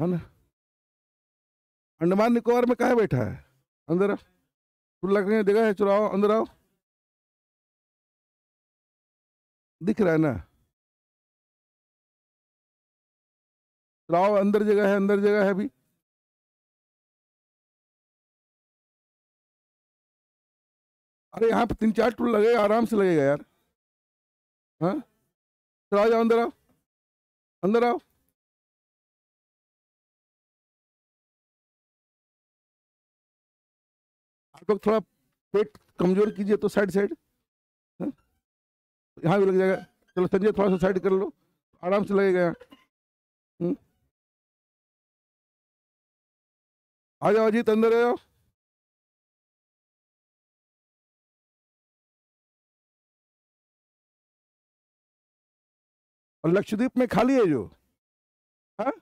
है ना अंडमान निकोबार में कहा बैठा है अंदर तू लगने जगह है चुराओ अंदर आओ दिख रहा है ना चुराओ अंदर जगह है अंदर जगह है अभी अरे यहाँ पे तीन चार टूल लगेगा आराम से लगेगा यार हाँ चलाओ जाओ अंदर आओ अंदर आओ लोग थोड़ा पेट कमजोर कीजिए तो साइड साइड हाँ? यहाँ भी लग जाएगा चलो संजय थोड़ा सा साइड कर लो आराम से लगेगा यहाँ हम्म। आ जाओ अजीत अंदर आ जाओ और लक्षद्वीप में खाली है जो हाँ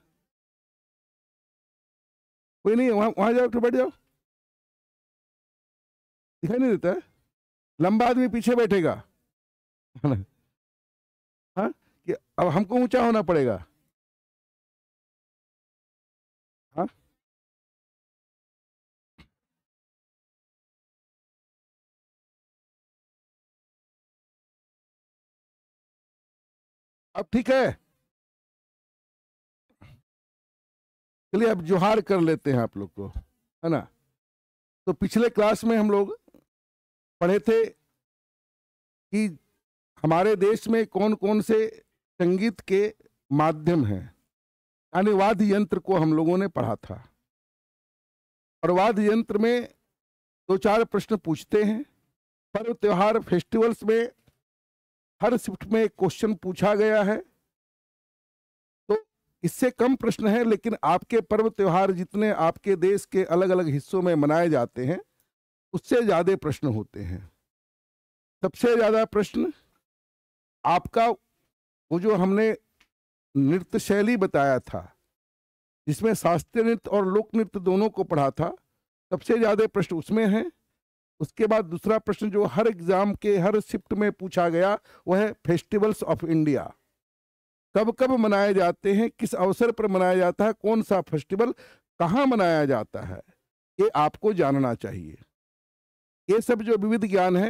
कोई नहीं वहाँ वहाँ जाओ फिर बैठ जाओ दिखाई नहीं देता है लंबा आदमी पीछे बैठेगा हाँ कि अब हमको ऊंचा होना पड़ेगा हाँ अब ठीक है चलिए अब जोहार कर लेते हैं आप लोग को है ना तो पिछले क्लास में हम लोग पढ़े थे कि हमारे देश में कौन कौन से संगीत के माध्यम हैं यानी वाद्य यंत्र को हम लोगों ने पढ़ा था और वाद्य यंत्र में दो चार प्रश्न पूछते हैं पर्व त्योहार फेस्टिवल्स में हर शिफ्ट में क्वेश्चन पूछा गया है तो इससे कम प्रश्न है लेकिन आपके पर्व त्योहार जितने आपके देश के अलग अलग हिस्सों में मनाए जाते हैं उससे ज़्यादा प्रश्न होते हैं सबसे ज़्यादा प्रश्न आपका वो जो हमने नृत्य शैली बताया था जिसमें शास्त्रीय नृत्य और लोक नृत्य दोनों को पढ़ा था सबसे ज़्यादा प्रश्न उसमें है उसके बाद दूसरा प्रश्न जो हर एग्ज़ाम के हर शिफ्ट में पूछा गया वह है फेस्टिवल्स ऑफ इंडिया कब कब मनाए जाते हैं किस अवसर पर मनाया जाता है कौन सा फेस्टिवल कहाँ मनाया जाता है ये आपको जानना चाहिए ये सब जो विविध ज्ञान है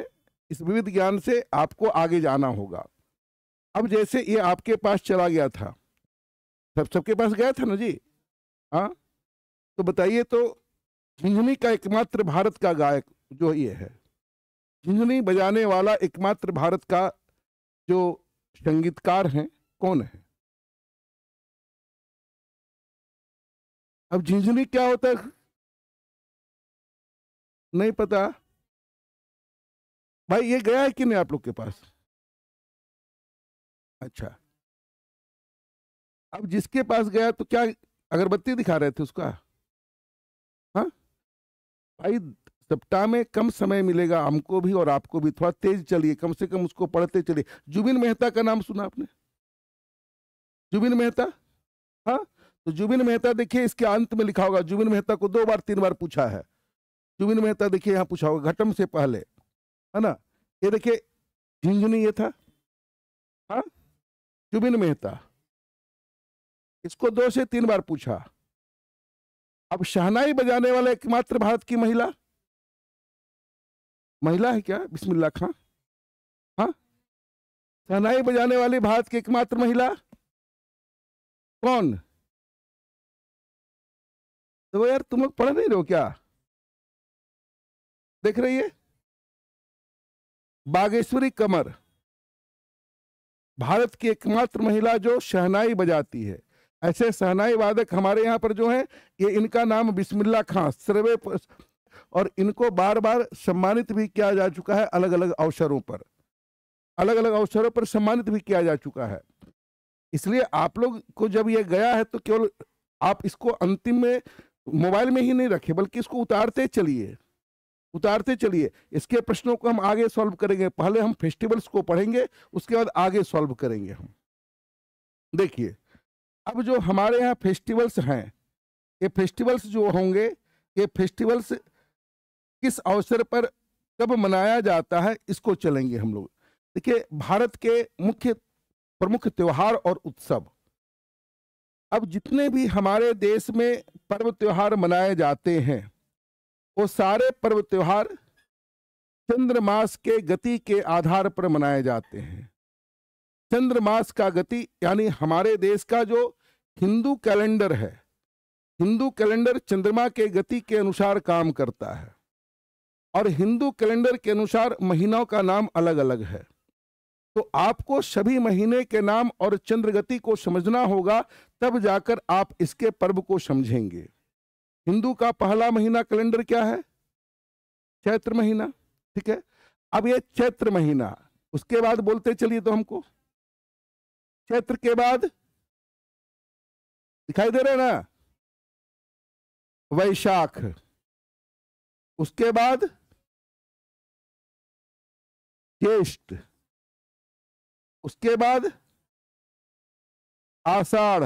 इस विविध ज्ञान से आपको आगे जाना होगा अब जैसे ये आपके पास चला गया था सब सबके पास गया था ना जी हाँ तो बताइए तो झिंझनी का एकमात्र भारत का गायक जो ये है झिझनी बजाने वाला एकमात्र भारत का जो संगीतकार हैं कौन है अब झिझनी क्या होता है नहीं पता भाई ये गया है कि नहीं आप लोग के पास अच्छा अब जिसके पास गया तो क्या अगरबत्ती दिखा रहे थे उसका हाँ भाई सप्ताह में कम समय मिलेगा हमको भी और आपको भी थोड़ा तेज चलिए कम से कम उसको पढ़ते चलिए जुबिन मेहता का नाम सुना आपने जुबिन मेहता हाँ तो जुबिन मेहता देखिए इसके अंत में लिखा होगा जुबिन मेहता को दो बार तीन बार पूछा है जुबिन मेहता देखिए यहाँ पूछा होगा घटम से पहले है ना ये देखिए झुंझुनी ये था हाँ जुबिन मेहता इसको दो से तीन बार पूछा अब शहनाई बजाने वाले एकमात्र भारत की महिला महिला है क्या बिस्मिल्ला खां हाँ शहनाई बजाने वाली भारत की एकमात्र महिला कौन तो यार तुम लोग पढ़ नहीं रहे हो क्या देख रही है बागेश्वरी कमर भारत की एकमात्र महिला जो शहनाई बजाती है ऐसे शहनाई वादक हमारे यहाँ पर जो है ये इनका नाम बिस्मिल्ला खां सर्वे और इनको बार बार सम्मानित भी किया जा चुका है अलग अलग अवसरों पर अलग अलग अवसरों पर सम्मानित भी किया जा चुका है इसलिए आप लोग को जब ये गया है तो केवल आप इसको अंतिम में मोबाइल में ही नहीं रखे बल्कि इसको उतारते चलिए उतारते चलिए इसके प्रश्नों को हम आगे सॉल्व करेंगे पहले हम फेस्टिवल्स को पढ़ेंगे उसके बाद आगे सॉल्व करेंगे हम देखिए अब जो हमारे यहाँ फेस्टिवल्स हैं ये फेस्टिवल्स जो होंगे ये फेस्टिवल्स किस अवसर पर कब मनाया जाता है इसको चलेंगे हम लोग देखिए भारत के मुख्य प्रमुख त्यौहार और उत्सव अब जितने भी हमारे देश में पर्व त्यौहार मनाए जाते हैं वो सारे पर्व त्योहार मास के गति के आधार पर मनाए जाते हैं मास का गति यानी हमारे देश का जो हिंदू कैलेंडर है हिंदू कैलेंडर चंद्रमा के गति के अनुसार काम करता है और हिंदू कैलेंडर के अनुसार महीनों का नाम अलग अलग है तो आपको सभी महीने के नाम और चंद्र गति को समझना होगा तब जाकर आप इसके पर्व को समझेंगे हिंदू का पहला महीना कैलेंडर क्या है चैत्र महीना ठीक है अब ये चैत्र महीना उसके बाद बोलते चलिए तो हमको चैत्र के बाद दिखाई दे रहे ना वैशाख उसके बाद ज्येष्ठ उसके बाद आषाढ़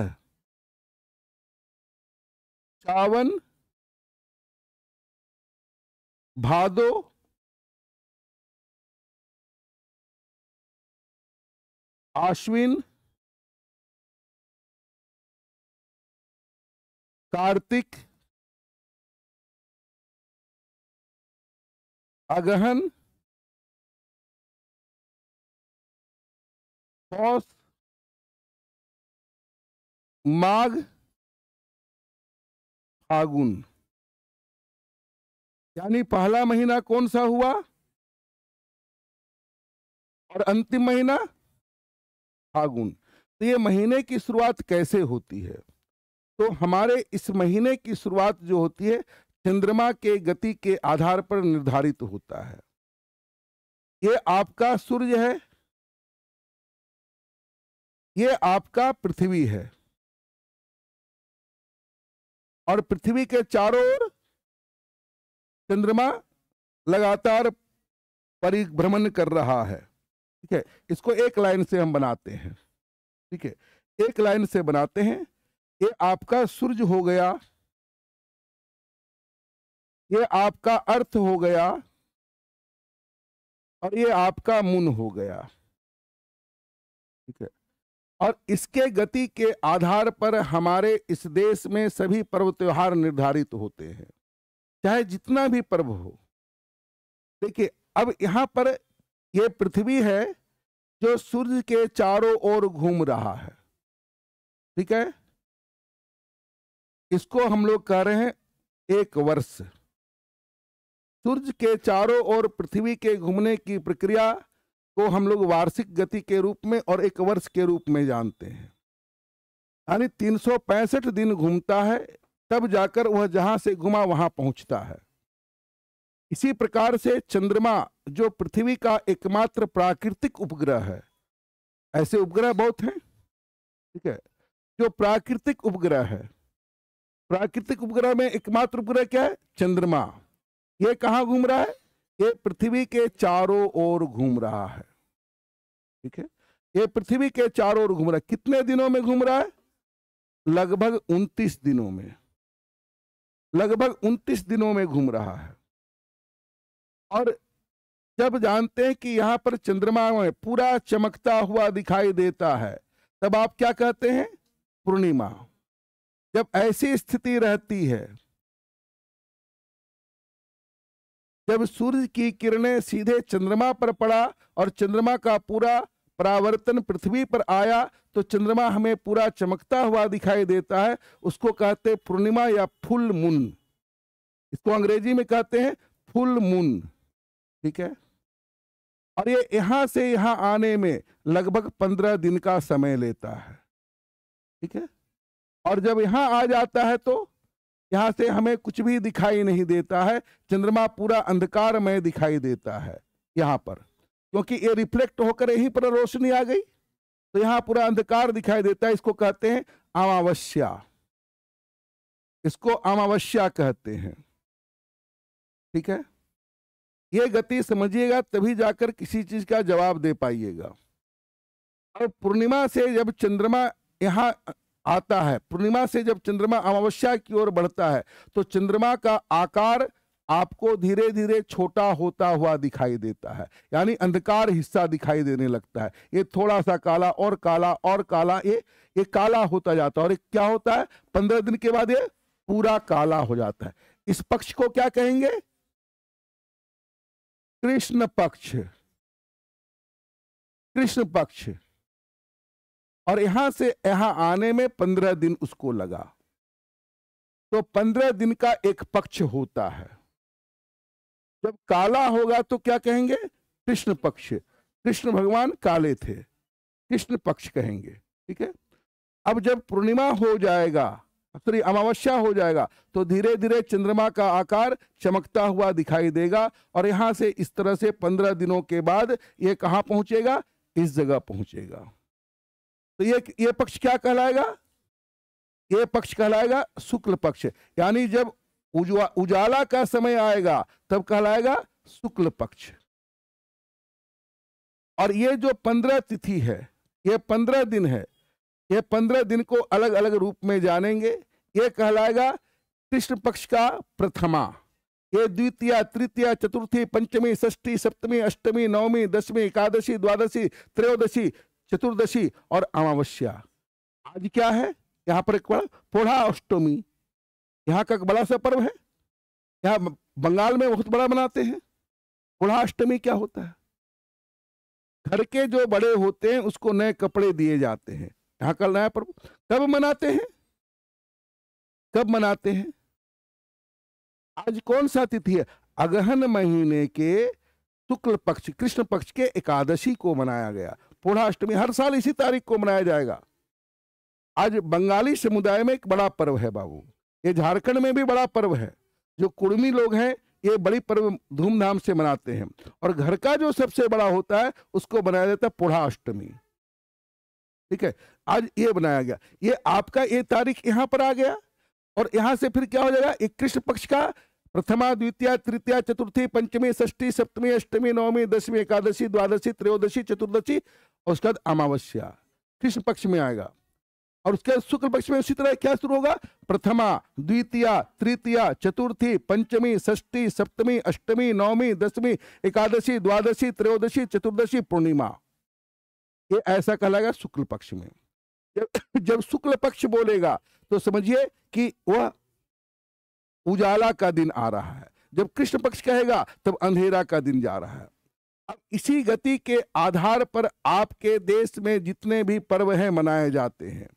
सावन भादो आश्विन कार्तिक अगहन पौष माघ फागुन यानी पहला महीना कौन सा हुआ और अंतिम महीना फागुन तो ये महीने की शुरुआत कैसे होती है तो हमारे इस महीने की शुरुआत जो होती है चंद्रमा के गति के आधार पर निर्धारित होता है ये आपका सूर्य है ये आपका पृथ्वी है और पृथ्वी के चारों ओर चंद्रमा लगातार परिभ्रमण कर रहा है ठीक है इसको एक लाइन से हम बनाते हैं ठीक है एक लाइन से बनाते हैं ये आपका सूर्य हो गया ये आपका अर्थ हो गया और ये आपका मून हो गया ठीक है और इसके गति के आधार पर हमारे इस देश में सभी पर्व त्योहार निर्धारित होते हैं चाहे जितना भी पर्व हो देखिए अब यहाँ पर यह पृथ्वी है जो सूर्य के चारों ओर घूम रहा है ठीक है इसको हम लोग कह रहे हैं एक वर्ष सूर्य के चारों ओर पृथ्वी के घूमने की प्रक्रिया को हम लोग वार्षिक गति के रूप में और एक वर्ष के रूप में जानते हैं यानी तीन दिन घूमता है तब जाकर वह जहां से घुमा वहां पहुंचता है इसी प्रकार से चंद्रमा जो पृथ्वी का एकमात्र प्राकृतिक उपग्रह है ऐसे उपग्रह बहुत हैं ठीक है जो प्राकृतिक उपग्रह है प्राकृतिक उपग्रह में एकमात्र उपग्रह क्या है चंद्रमा यह कहां घूम रहा है ये पृथ्वी के चारों ओर घूम रहा है ठीक है ये पृथ्वी के चारों ओर घूम रहा है कितने दिनों में घूम रहा है लगभग उनतीस दिनों में लगभग 29 दिनों में घूम रहा है और जब जानते हैं कि यहां पर चंद्रमा में पूरा चमकता हुआ दिखाई देता है तब आप क्या कहते हैं पूर्णिमा जब ऐसी स्थिति रहती है जब सूर्य की किरणें सीधे चंद्रमा पर पड़ा और चंद्रमा का पूरा परावर्तन पृथ्वी पर आया तो चंद्रमा हमें पूरा चमकता हुआ दिखाई देता है उसको कहते पूर्णिमा या फुल मून इसको अंग्रेजी में कहते हैं फुल मून ठीक है और ये यहां से यहां आने में लगभग पंद्रह दिन का समय लेता है ठीक है और जब यहां आ जाता है तो यहां से हमें कुछ भी दिखाई नहीं देता है चंद्रमा पूरा अंधकारमय दिखाई देता है यहां पर क्योंकि ये रिफ्लेक्ट होकर यहीं पर रोशनी आ गई तो यहां पूरा अंधकार दिखाई देता है इसको कहते हैं अमावस्या इसको अमावस्या कहते हैं ठीक है ये गति समझिएगा तभी जाकर किसी चीज का जवाब दे पाइएगा और पूर्णिमा से जब चंद्रमा यहां आता है पूर्णिमा से जब चंद्रमा अमावस्या की ओर बढ़ता है तो चंद्रमा का आकार आपको धीरे धीरे छोटा होता हुआ दिखाई देता है यानी अंधकार हिस्सा दिखाई देने लगता है ये थोड़ा सा काला और काला और काला ये ये काला होता जाता है और क्या होता है पंद्रह दिन के बाद ये पूरा काला हो जाता है इस पक्ष को क्या कहेंगे कृष्ण पक्ष कृष्ण पक्ष और यहां से यहां आने में पंद्रह दिन उसको लगा तो पंद्रह दिन का एक पक्ष होता है जब काला होगा तो क्या कहेंगे कृष्ण पक्ष कृष्ण भगवान काले थे कृष्ण पक्ष कहेंगे ठीक है अब जब पूर्णिमा हो जाएगा सॉरी अमावस्या हो जाएगा तो धीरे धीरे चंद्रमा का आकार चमकता हुआ दिखाई देगा और यहां से इस तरह से पंद्रह दिनों के बाद ये कहां पहुंचेगा इस जगह पहुंचेगा तो ये ये पक्ष क्या कहलाएगा ये पक्ष कहलाएगा शुक्ल पक्ष यानी जब उजाला का समय आएगा तब कहलाएगा शुक्ल पक्ष और ये जो पंद्रह तिथि है ये पंद्रह दिन है ये पंद्रह दिन को अलग अलग रूप में जानेंगे ये कहलाएगा कृष्ण पक्ष का प्रथमा ये द्वितीय तृतीय चतुर्थी पंचमी षष्ठी सप्तमी अष्टमी नवमी दसवीं एकादशी द्वादशी त्रयोदशी चतुर्दशी और अमावस्या आज क्या है यहाँ पर एक बार पोढ़ा अष्टमी यहाँ का बड़ा सा पर्व है यहाँ बंगाल में बहुत बड़ा मनाते हैं कुलाष्टमी क्या होता है घर के जो बड़े होते हैं उसको नए कपड़े दिए जाते हैं यहाँ का नया पर्व कब मनाते हैं कब मनाते हैं आज कौन सा तिथि है अगहन महीने के शुक्ल पक्ष कृष्ण पक्ष के एकादशी को मनाया गया पूर्णाष्टमी हर साल इसी तारीख को मनाया जाएगा आज बंगाली समुदाय में एक बड़ा पर्व है बाबू ये झारखंड में भी बड़ा पर्व है जो कुर्मी लोग हैं ये बड़ी पर्व धूमधाम से मनाते हैं और घर का जो सबसे बड़ा होता है उसको बनाया जाता है पोढ़ा अष्टमी ठीक है आज ये बनाया गया ये आपका ये तारीख यहाँ पर आ गया और यहाँ से फिर क्या हो जाएगा एक कृष्ण पक्ष का प्रथमा द्वितीय तृतीय चतुर्थी पंचमी षष्ठी सप्तमी अष्टमी नवमी दसवीं एकादशी द्वादशी त्रयोदशी चतुर्दशी और उसके बाद अमावस्या कृष्ण पक्ष में आएगा और उसके शुक्ल पक्ष में उसी तरह क्या शुरू होगा प्रथमा द्वितीय तृतीय चतुर्थी पंचमी षष्ठी सप्तमी अष्टमी नवमी दसवीं एकादशी द्वादशी त्रयोदशी चतुर्दशी पूर्णिमा ये ऐसा कहलाएगा शुक्ल पक्ष में जब जब शुक्ल पक्ष बोलेगा तो समझिए कि वह उजाला का दिन आ रहा है जब कृष्ण पक्ष कहेगा तब अंधेरा का दिन जा रहा है अब इसी गति के आधार पर आपके देश में जितने भी पर्व हैं मनाए जाते हैं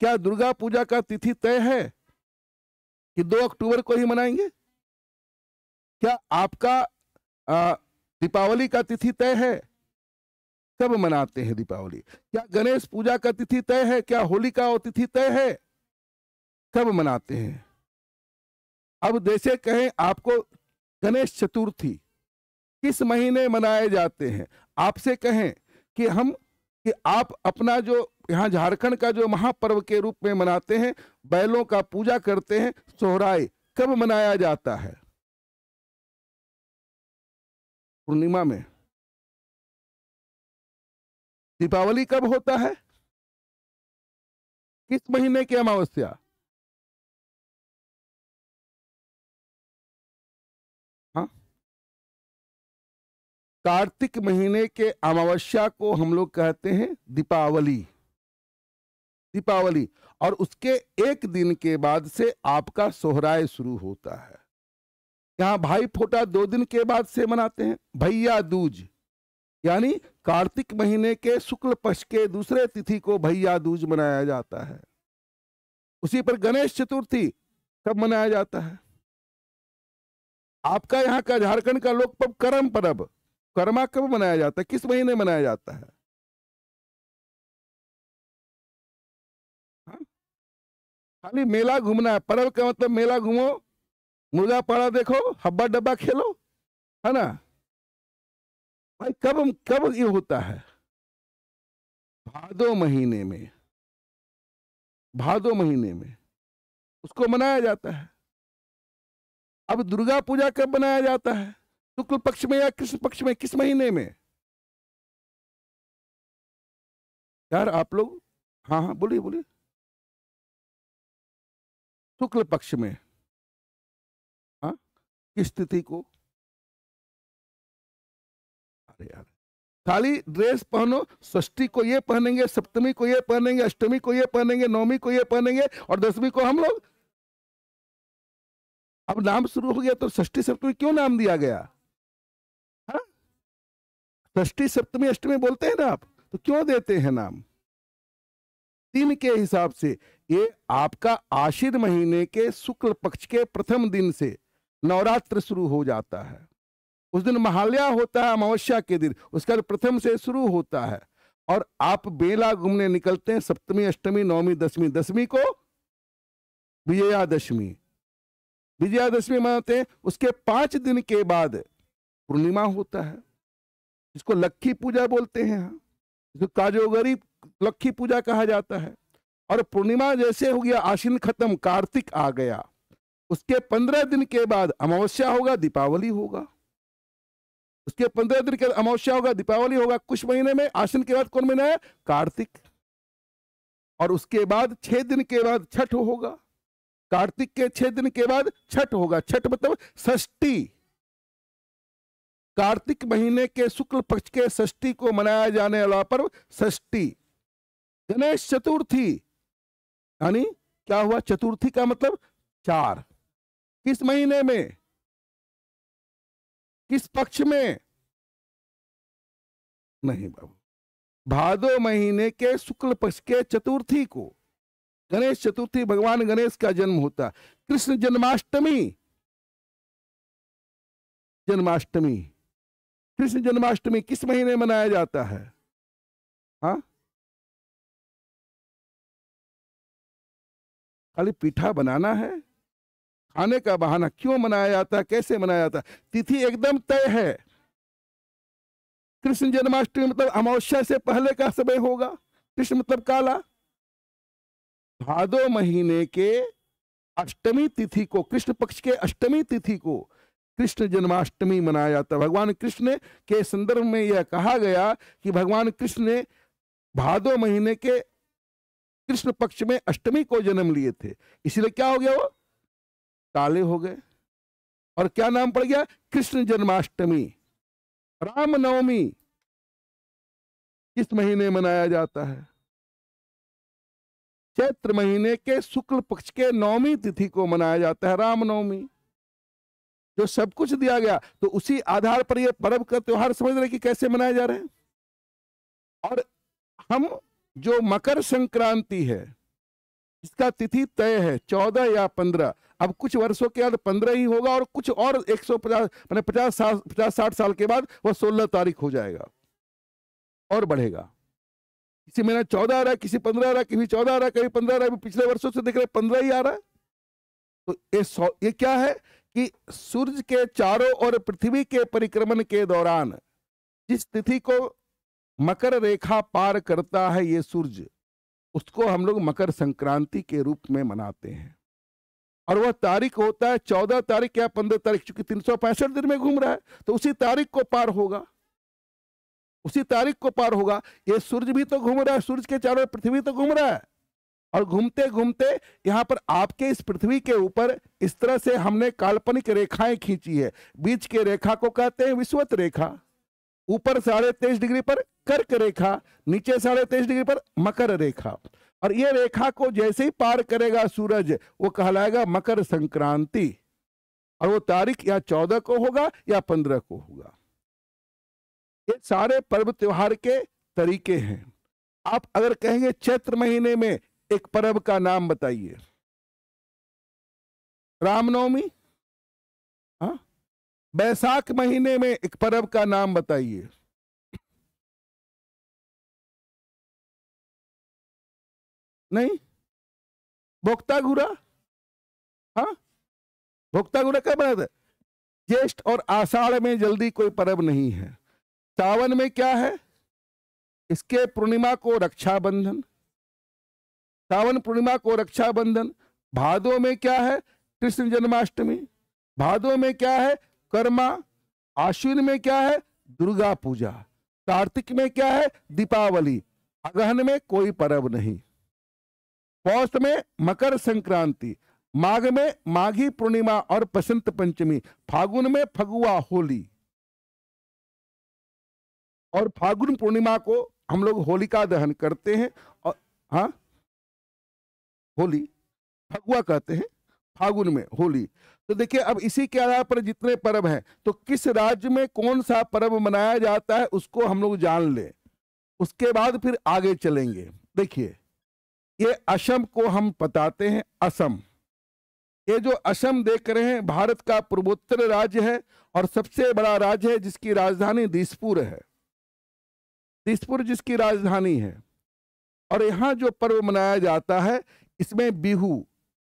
क्या दुर्गा पूजा का तिथि तय है कि दो अक्टूबर को ही मनाएंगे क्या आपका दीपावली का तिथि तय है कब मनाते हैं दीपावली क्या गणेश पूजा का तिथि तय है क्या होली का तिथि तय है कब मनाते हैं अब जैसे कहें आपको गणेश चतुर्थी किस महीने मनाए जाते हैं आपसे कहें कि हम कि आप अपना जो यहाँ झारखंड का जो महापर्व के रूप में मनाते हैं बैलों का पूजा करते हैं सोहराय कब मनाया जाता है पूर्णिमा में दीपावली कब होता है किस महीने की अमावस्या हाँ कार्तिक महीने के अमावस्या को हम लोग कहते हैं दीपावली दीपावली और उसके एक दिन के बाद से आपका सोहराय शुरू होता है यहाँ भाई फोटा दो दिन के बाद से मनाते हैं भैया दूज यानी कार्तिक महीने के शुक्ल पक्ष के दूसरे तिथि को भैया दूज मनाया जाता है उसी पर गणेश चतुर्थी कब मनाया जाता है आपका यहाँ का झारखंड का लोकपर्व करम पर्व कर्मा कब मनाया जाता है किस महीने मनाया जाता है हाँ? खाली मेला घूमना है पर्व का मतलब मेला घूमो मुर्गा पाड़ा देखो हब्बा डब्बा खेलो है ना भाई कब कब ये होता है भादो महीने में भादो महीने में उसको मनाया जाता है अब दुर्गा पूजा कब मनाया जाता है शुक्ल पक्ष में या कृष्ण पक्ष में किस महीने में यार आप लोग हाँ हाँ बोलिए बोलिए शुक्ल पक्ष में हाँ किस तिथि को अरे यार खाली ड्रेस पहनो षष्ठी को ये पहनेंगे सप्तमी को ये पहनेंगे अष्टमी को ये पहनेंगे नौमी को ये पहनेंगे और दसवीं को हम लोग अब नाम शुरू हो गया तो षष्ठी सप्तमी क्यों नाम दिया गया षष्टी सप्तमी अष्टमी बोलते हैं ना आप तो क्यों देते हैं नाम दिन के हिसाब से ये आपका आशिर महीने के शुक्ल पक्ष के प्रथम दिन से नवरात्र शुरू हो जाता है उस दिन महाल्या होता है अमावस्या के दिन उसका प्रथम से शुरू होता है और आप बेला घूमने निकलते हैं सप्तमी अष्टमी नौमी दसवीं दसवीं को विजयादशमी विजयादशमी मनाते हैं उसके पांच दिन के बाद पूर्णिमा होता है इसको लक्खी पूजा बोलते हैं यहाँ इसको काजोगरी लक्खी पूजा कहा जाता है और पूर्णिमा जैसे हो गया आशीन खत्म कार्तिक आ गया उसके पंद्रह दिन के बाद अमावस्या होगा दीपावली होगा उसके पंद्रह दिन के बाद अमावस्या होगा दीपावली होगा कुछ महीने में आशीन के बाद कौन महीना है कार्तिक और उसके बाद छह दिन के बाद छठ होगा कार्तिक के छह दिन के बाद छठ होगा छठ मतलब षष्टी कार्तिक महीने के शुक्ल पक्ष के षष्ठी को मनाया जाने वाला पर्व षष्ठी गणेश चतुर्थी यानी क्या हुआ चतुर्थी का मतलब चार किस महीने में किस पक्ष में नहीं बाबू भादो महीने के शुक्ल पक्ष के चतुर्थी को गणेश चतुर्थी भगवान गणेश का जन्म होता कृष्ण जन्माष्टमी जन्माष्टमी कृष्ण जन्माष्टमी किस महीने मनाया जाता है हा खाली पीठा बनाना है खाने का बहाना क्यों मनाया जाता है कैसे मनाया जाता है तिथि एकदम तय है कृष्ण जन्माष्टमी मतलब अमावस्या से पहले का समय होगा कृष्ण मतलब काला भादो महीने के अष्टमी तिथि को कृष्ण पक्ष के अष्टमी तिथि को कृष्ण जन्माष्टमी मनाया जाता है भगवान कृष्ण के संदर्भ में यह कहा गया कि भगवान कृष्ण ने भादो महीने के कृष्ण पक्ष में अष्टमी को जन्म लिए थे इसीलिए क्या हो गया वो काले हो गए और क्या नाम पड़ गया कृष्ण जन्माष्टमी रामनवमी किस महीने मनाया जाता है चैत्र महीने के शुक्ल पक्ष के नवमी तिथि को मनाया जाता है रामनवमी जो सब कुछ दिया गया तो उसी आधार पर यह पर्व का त्योहार समझ रहे कि कैसे मनाए जा रहे हैं और हम जो मकर संक्रांति है इसका तिथि तय है चौदह या पंद्रह अब कुछ वर्षों के बाद पंद्रह ही होगा और कुछ और एक सौ पचास मैंने मतलब पचास साल पचास साठ साल के बाद वह सोलह तारीख हो जाएगा और बढ़ेगा किसी महीना चौदह आ रहा है किसी पंद्रह आ रहा है किसी चौदह आ रहा है कभी पंद्रह आ रहा है पिछले वर्षों से देख रहे पंद्रह ही आ रहा है तो ये सौ ये क्या है कि सूर्य के चारों ओर पृथ्वी के परिक्रमण के दौरान जिस तिथि को मकर रेखा पार करता है ये सूर्य उसको हम लोग मकर संक्रांति के रूप में मनाते हैं और वह तारीख होता है चौदह तारीख या पंद्रह तारीख चूंकि तीन सौ पैंसठ दिन में घूम रहा है तो उसी तारीख को पार होगा उसी तारीख को पार होगा ये सूर्य भी तो घूम रहा है सूर्य के चारों पृथ्वी तो घूम रहा है और घूमते घूमते यहाँ पर आपके इस पृथ्वी के ऊपर इस तरह से हमने काल्पनिक रेखाएं खींची है बीच के रेखा को कहते हैं विश्वत रेखा ऊपर साढ़े तेईस डिग्री पर कर्क रेखा नीचे साढ़े तेईस डिग्री पर मकर रेखा और ये रेखा को जैसे ही पार करेगा सूरज वो कहलाएगा मकर संक्रांति और वो तारीख या चौदह को होगा या पंद्रह को होगा ये सारे पर्व त्योहार के तरीके हैं आप अगर कहेंगे चैत्र महीने में एक पर्व का नाम बताइए रामनवमी हाँ? बैसाख महीने में एक पर्व का नाम बताइए नहीं भोक्ता गुरा हाँ भोक्ता गुरा क्या बना था ज्येष्ठ और आषाढ़ में जल्दी कोई पर्व नहीं है सावन में क्या है इसके पूर्णिमा को रक्षाबंधन सावन पूर्णिमा को रक्षाबंधन भादो में क्या है कृष्ण जन्माष्टमी भादो में क्या है कर्मा आश्विन में क्या है दुर्गा पूजा कार्तिक में क्या है दीपावली अगहन में कोई पर्व नहीं पौष में मकर संक्रांति माघ में माघी पूर्णिमा और बसंत पंचमी फागुन में फगुआ होली और फागुन पूर्णिमा को हम लोग होलिका दहन करते हैं और हाँ होली फगुआ कहते हैं फागुन में होली तो देखिए अब इसी के आधार पर जितने पर्व हैं तो किस राज्य में कौन सा पर्व मनाया जाता है उसको हम लोग जान ले उसके बाद फिर आगे चलेंगे देखिए ये असम को हम बताते हैं असम ये जो असम देख रहे हैं भारत का पूर्वोत्तर राज्य है और सबसे बड़ा राज्य है जिसकी राजधानी दिसपुर है दिसपुर जिसकी राजधानी है और यहाँ जो पर्व मनाया जाता है इसमें बिहू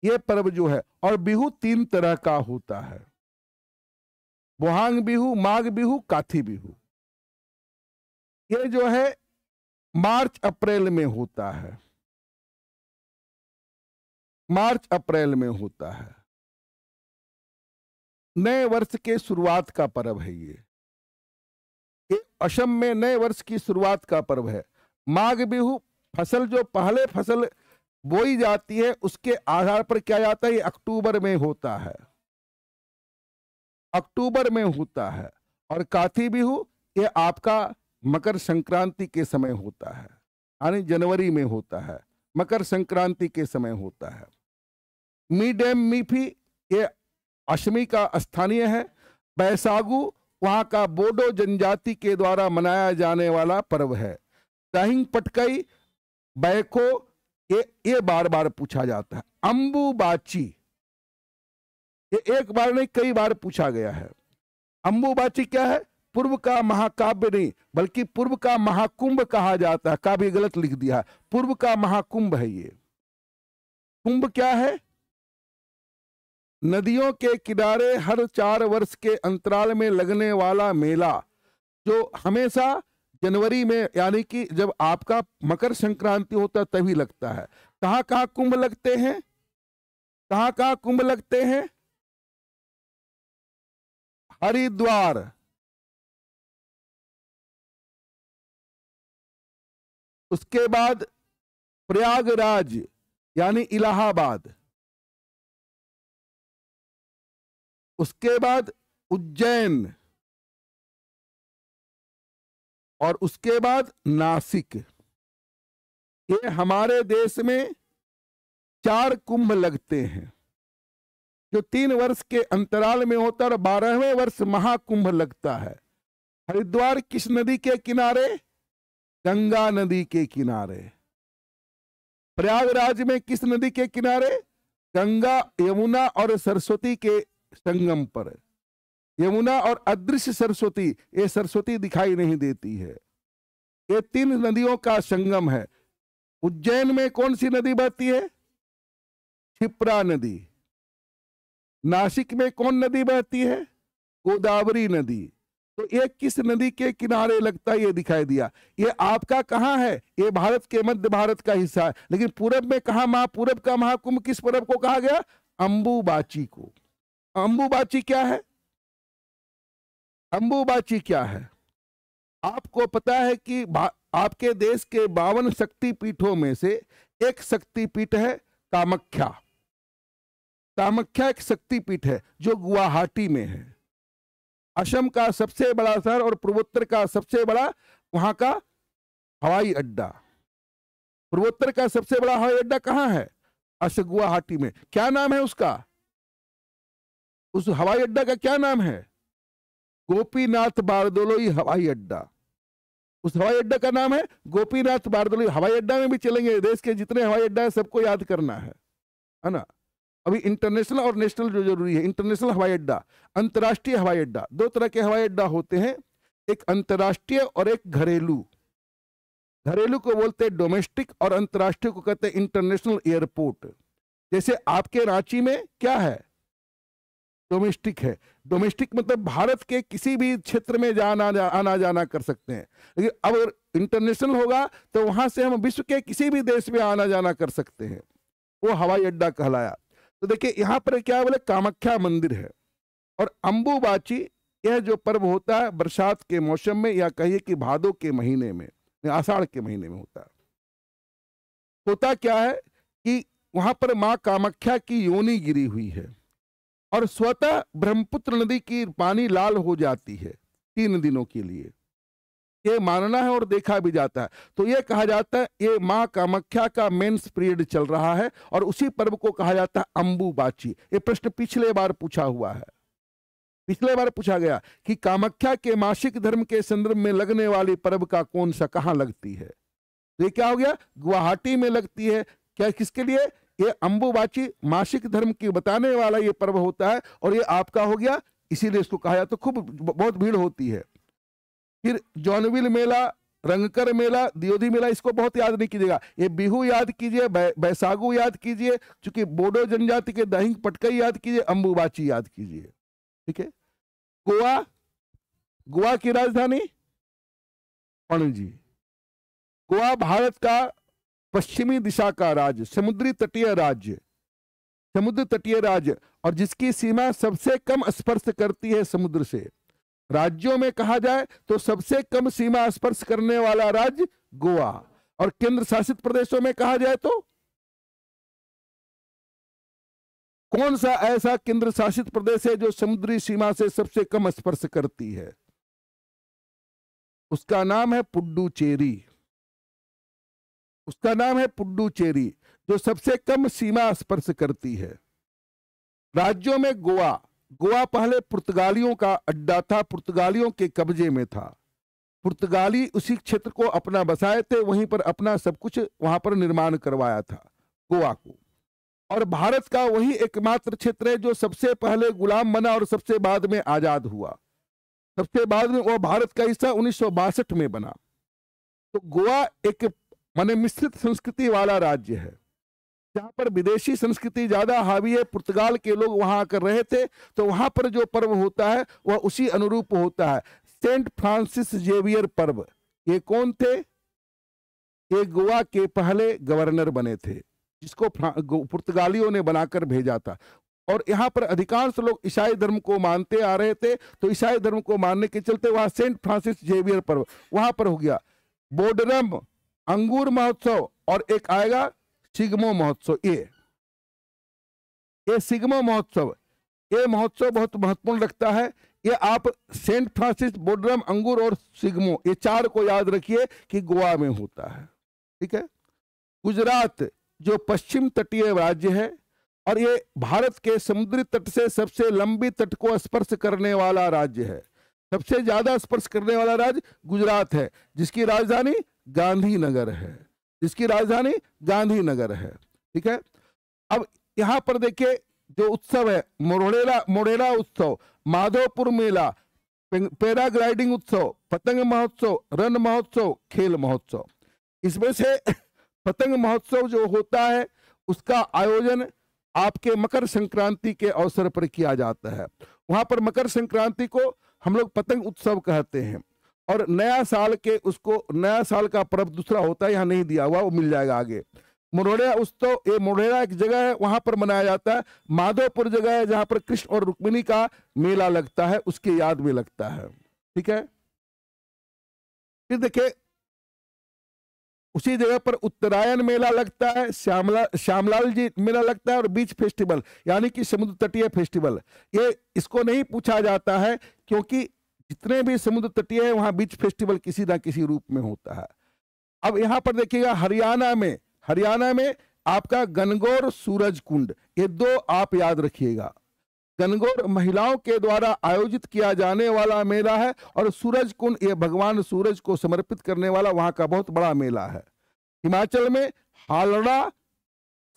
ये पर्व जो है और बिहू तीन तरह का होता है बोहांग बिहू माघ बिहू काथी बिहू ये जो है मार्च अप्रैल में होता है मार्च अप्रैल में होता है नए वर्ष के शुरुआत का पर्व है ये ये असम में नए वर्ष की शुरुआत का पर्व है माघ बिहू फसल जो पहले फसल बोई जाती है उसके आधार पर क्या जाता है अक्टूबर में होता है अक्टूबर में होता है और काथी बिहू ये आपका मकर संक्रांति के समय होता है यानी जनवरी में होता है मकर संक्रांति के समय होता है मी डैम मीफी ये अष्टमी का स्थानीय है बैसागु वहाँ का बोडो जनजाति के द्वारा मनाया जाने वाला पर्व है दाहिंग पटकई बैको ये ये बार बार पूछा जाता है अंबुबाची ये एक बार नहीं कई बार पूछा गया है अंबुबाची क्या है पूर्व का महाकाव्य नहीं बल्कि पूर्व का महाकुंभ कहा जाता है काव्य गलत लिख दिया है पूर्व का महाकुंभ है ये कुंभ क्या है नदियों के किनारे हर चार वर्ष के अंतराल में लगने वाला मेला जो हमेशा जनवरी में यानी कि जब आपका मकर संक्रांति होता है तभी लगता है कहाँ कहाँ कुंभ लगते हैं कहाँ कहाँ कुंभ लगते हैं हरिद्वार उसके बाद प्रयागराज यानी इलाहाबाद उसके बाद उज्जैन और उसके बाद नासिक ये हमारे देश में चार कुंभ लगते हैं जो तीन वर्ष के अंतराल में होता है बारहवें वर्ष महाकुंभ लगता है हरिद्वार किस नदी के किनारे गंगा नदी के किनारे प्रयागराज में किस नदी के किनारे गंगा यमुना और सरस्वती के संगम पर यमुना और अदृश्य सरस्वती ये सरस्वती दिखाई नहीं देती है ये तीन नदियों का संगम है उज्जैन में कौन सी नदी बहती है छिप्रा नदी नासिक में कौन नदी बहती है गोदावरी नदी तो ये किस नदी के किनारे लगता है ये दिखाई दिया ये आपका कहाँ है ये भारत के मध्य भारत का हिस्सा है लेकिन पूरब में कहा महापूरब का महाकुंभ किस पर्व को कहा गया अंबुबाची को अंबुबाची क्या है अंबुबाची क्या है आपको पता है कि आपके देश के बावन शक्ति पीठों में से एक शक्ति पीठ है कामख्या कामख्या एक शक्ति पीठ है जो गुवाहाटी में है असम का सबसे बड़ा शहर और पूर्वोत्तर का सबसे बड़ा वहां का हवाई अड्डा पूर्वोत्तर का सबसे बड़ा हवाई अड्डा कहाँ है अस गुवाहाटी में क्या नाम है उसका उस हवाई अड्डा का क्या नाम है गोपीनाथ बारदोलोई हवाई अड्डा उस हवाई अड्डा का नाम है गोपीनाथ बारदोलोई हवाई अड्डा में भी चलेंगे देश के जितने हवाई अड्डा है सबको याद करना है है ना अभी इंटरनेशनल और नेशनल जो जरूरी है इंटरनेशनल हवाई अड्डा अंतर्राष्ट्रीय हवाई अड्डा दो तरह के हवाई अड्डा होते हैं एक अंतर्राष्ट्रीय और एक घरेलू घरेलू को बोलते हैं डोमेस्टिक और अंतर्राष्ट्रीय को कहते हैं इंटरनेशनल एयरपोर्ट जैसे आपके रांची में क्या है डोमेस्टिक है डोमेस्टिक मतलब भारत के किसी भी क्षेत्र में जाना जा, आना जाना कर सकते हैं लेकिन अब इंटरनेशनल होगा तो वहां से हम विश्व के किसी भी देश में आना जाना कर सकते हैं वो हवाई अड्डा कहलाया तो देखिए यहाँ पर क्या बोले कामाख्या मंदिर है और अम्बुबाची यह जो पर्व होता है बरसात के मौसम में या कहिए कि भादो के महीने में आषाढ़ के महीने में होता है होता क्या है कि वहां पर माँ कामाख्या की योनी गिरी हुई है और स्वतः ब्रह्मपुत्र नदी की पानी लाल हो जाती है तीन दिनों के लिए ये मानना है और देखा भी जाता है तो ये कहा जाता है ये माँ कामाख्या का मेंस पीरियड चल रहा है और उसी पर्व को कहा जाता है बाची ये प्रश्न पिछले बार पूछा हुआ है पिछले बार पूछा गया कि कामाख्या के मासिक धर्म के संदर्भ में लगने वाली पर्व का कौन सा कहाँ लगती है तो ये क्या हो गया गुवाहाटी में लगती है क्या किसके लिए ये अंबुवाची मासिक धर्म की बताने वाला ये पर्व होता है और ये आपका हो गया इसीलिए इसको कहा जाता तो खूब बहुत भीड़ होती है फिर जॉनविल मेला रंगकर मेला दियोधी मेला इसको बहुत याद नहीं कीजिएगा ये बिहू याद कीजिए बैसागु याद कीजिए चूंकि बोडो जनजाति के दहिंग पटकई याद कीजिए अम्बुबाची याद कीजिए ठीक है गोवा गोवा की राजधानी पणजी गोवा भारत का पश्चिमी दिशा का राज्य समुद्री तटीय राज्य समुद्र तटीय राज्य और जिसकी सीमा सबसे कम स्पर्श करती है समुद्र से राज्यों में कहा जाए तो सबसे कम सीमा स्पर्श करने वाला राज्य गोवा और केंद्र शासित प्रदेशों में कहा जाए तो कौन सा ऐसा केंद्र शासित प्रदेश है जो समुद्री सीमा से सबसे कम स्पर्श करती है उसका नाम है पुडुचेरी उसका नाम है पुडुचेरी जो सबसे कम सीमा स्पर्श करती है राज्यों में गोवा गोवा पहले पुर्तगालियों का अड्डा था पुर्तगालियों के कब्जे में था पुर्तगाली उसी क्षेत्र को अपना बसाए थे वहीं पर अपना सब कुछ वहां पर निर्माण करवाया था गोवा को और भारत का वही एकमात्र क्षेत्र है जो सबसे पहले गुलाम बना और सबसे बाद में आजाद हुआ सबसे बाद में वह भारत का हिस्सा उन्नीस में बना तो गोवा एक माने मिश्रित संस्कृति वाला राज्य है जहाँ पर विदेशी संस्कृति ज़्यादा हावी है पुर्तगाल के लोग वहां आकर रहे थे तो वहां पर जो पर्व होता है वह उसी अनुरूप होता है सेंट फ्रांसिस जेवियर पर्व ये कौन थे ये गोवा के पहले गवर्नर बने थे जिसको पुर्तगालियों ने बनाकर भेजा था और यहाँ पर अधिकांश लोग ईसाई धर्म को मानते आ रहे थे तो ईसाई धर्म को मानने के चलते वहां सेंट फ्रांसिस जेवियर पर्व वहां पर हो गया बोडरम अंगूर महोत्सव और एक आएगा सिग्मो महोत्सव ये ये सिग्मो महोत्सव ये महोत्सव बहुत महत्वपूर्ण लगता है ये आप सेंट फ्रांसिस बोड्रम अंगूर और सिग्मो ये चार को याद रखिए कि गोवा में होता है ठीक है गुजरात जो पश्चिम तटीय राज्य है और ये भारत के समुद्री तट से सबसे लंबी तट को स्पर्श करने वाला राज्य है सबसे ज्यादा स्पर्श करने वाला राज्य गुजरात है जिसकी राजधानी गांधीनगर है जिसकी राजधानी गांधीनगर है ठीक है अब यहाँ पर देखिए जो उत्सव है मोरेला मोरेला उत्सव माधोपुर मेला पैराग्लाइडिंग उत्सव पतंग महोत्सव रन महोत्सव खेल महोत्सव इसमें से पतंग महोत्सव जो होता है उसका आयोजन आपके मकर संक्रांति के अवसर पर किया जाता है वहां पर मकर संक्रांति को हम लोग पतंग उत्सव कहते हैं और नया साल के उसको नया साल का पर्व दूसरा होता है यहाँ नहीं दिया हुआ वो मिल जाएगा आगे मुरोड़ा तो ये मुरोड़ा एक जगह है वहां पर मनाया जाता है माधोपुर जगह है जहां पर कृष्ण और रुक्मिणी का मेला लगता है उसके याद में लगता है ठीक है फिर देखिये उसी जगह पर उत्तरायण मेला लगता है श्यामला श्यामलाल जी मेला लगता है और बीच फेस्टिवल यानी कि समुद्र तटीय फेस्टिवल ये इसको नहीं पूछा जाता है क्योंकि जितने भी समुद्र तटीय है वहां बीच फेस्टिवल किसी ना किसी रूप में होता है अब यहाँ पर देखिएगा हरियाणा में हरियाणा में आपका गनगौर सूरज कुंड ये दो आप याद रखिएगा गनगौर महिलाओं के द्वारा आयोजित किया जाने वाला मेला है और सूरज कुंड ये भगवान सूरज को समर्पित करने वाला वहां का बहुत बड़ा मेला है हिमाचल में हालड़ा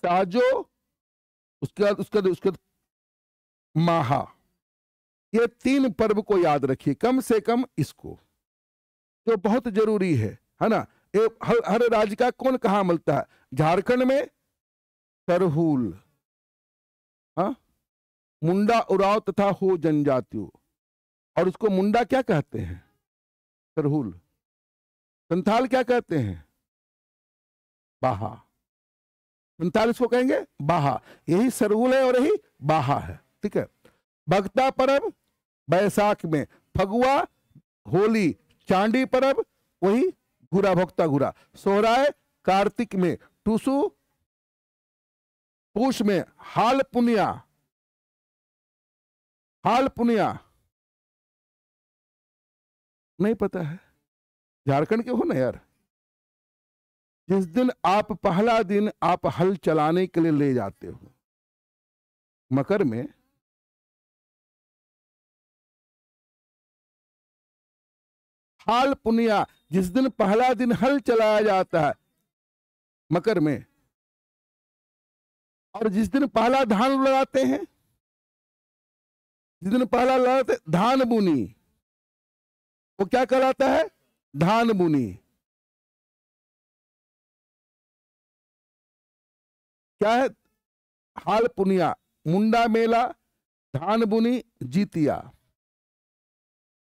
साजो उसके बाद उसके बाद उसके बाद माहा ये तीन पर्व को याद रखिए कम से कम इसको तो बहुत जरूरी है है ना ये हर, हर राज्य का कौन कहा मिलता है झारखंड में सरहुल हा? मुंडा उराव तथा हो जनजातियों और उसको मुंडा क्या कहते हैं सरहूल संथाल क्या कहते हैं बाहा संथाल इसको कहेंगे बाहा यही सरहुल है और यही बाहा है ठीक है भक्ता पर्व बैसाख में फगुआ होली चांडी परब वही घुरा भोक्ता घुरा सोहराय कार्तिक में टूसू पूष में हाल पुनिया हाल पुनिया नहीं पता है झारखंड के हो ना यार जिस दिन आप पहला दिन आप हल चलाने के लिए ले जाते हो मकर में हाल पुनिया जिस दिन पहला दिन हल चलाया जाता है मकर में और जिस दिन पहला धान लगाते हैं जिस दिन पहला लगाते धान बुनी वो क्या कहलाता है धान बुनी क्या है हाल पुनिया मुंडा मेला धान बुनी जीतिया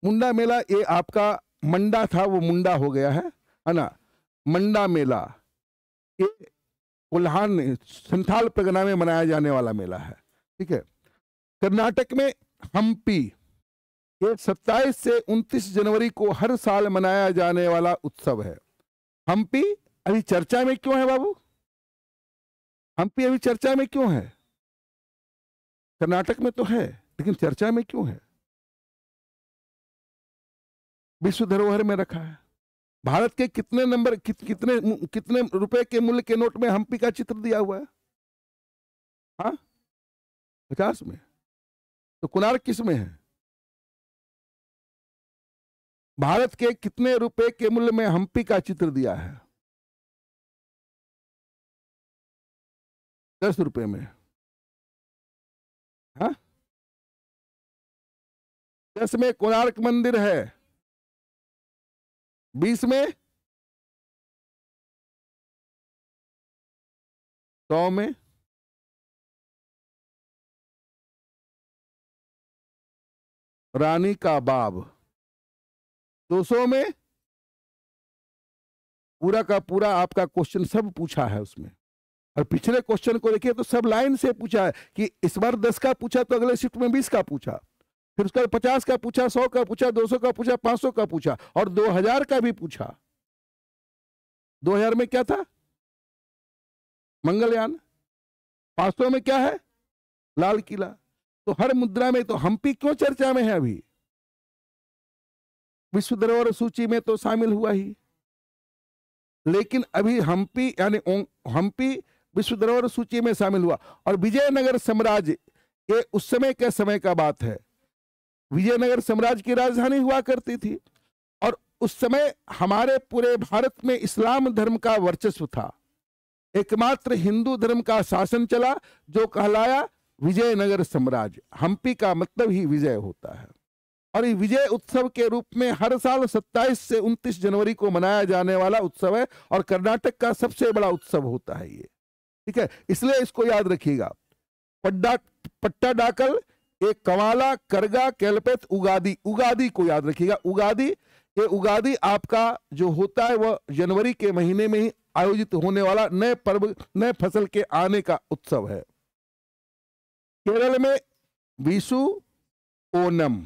मुंडा मेला ये आपका मंडा था वो मुंडा हो गया है है ना मंडा मेला ये कोल्हान संथाल परगना में मनाया जाने वाला मेला है ठीक है कर्नाटक में हम्पी ये 27 से 29 जनवरी को हर साल मनाया जाने वाला उत्सव है हम्पी अभी चर्चा में क्यों है बाबू हम्पी अभी चर्चा में क्यों है कर्नाटक में तो है लेकिन चर्चा में क्यों है विश्व धरोहर में रखा है भारत के कितने नंबर कि, कितने कितने रुपए के मूल्य के नोट में हम्पी का चित्र दिया हुआ है हाँ पचास में तो कुनार किस में है भारत के कितने रुपए के मूल्य में हम्पी का चित्र दिया है दस रुपए में हाँ दस में कोणार्क मंदिर है बीस में सौ में रानी का बाब दो सौ में पूरा का पूरा आपका क्वेश्चन सब पूछा है उसमें और पिछले क्वेश्चन को देखिए तो सब लाइन से पूछा है कि इस बार दस का पूछा तो अगले शिफ्ट में बीस का पूछा फिर उसका पचास का पूछा सौ का पूछा दो सौ का पूछा पांच सौ का पूछा और दो हजार का भी पूछा दो हजार में क्या था मंगलयान पांच सौ में क्या है लाल किला तो हर मुद्रा में तो हम्पी क्यों चर्चा में है अभी विश्व धरोहर सूची में तो शामिल हुआ ही लेकिन अभी हम्पी यानी हम्पी विश्व धरोहर सूची में शामिल हुआ और विजयनगर साम्राज्य ये उस समय के समय का बात है विजयनगर साम्राज्य की राजधानी हुआ करती थी और उस समय हमारे पूरे भारत में इस्लाम धर्म का वर्चस्व था एकमात्र हिंदू धर्म का शासन चला जो कहलाया विजयनगर साम्राज्य हम्पी का मतलब ही विजय होता है और ये विजय उत्सव के रूप में हर साल 27 से 29 जनवरी को मनाया जाने वाला उत्सव है और कर्नाटक का सबसे बड़ा उत्सव होता है ये ठीक है इसलिए इसको याद रखिएगा पड्डा पट्टा डाकल एक कवाला करगा कैलपेथ उगादी उगादी को याद रखिएगा उगादी ये उगादी आपका जो होता है वह जनवरी के महीने में ही आयोजित होने वाला नए पर्व नए फसल के आने का उत्सव है केरल में विशु ओनम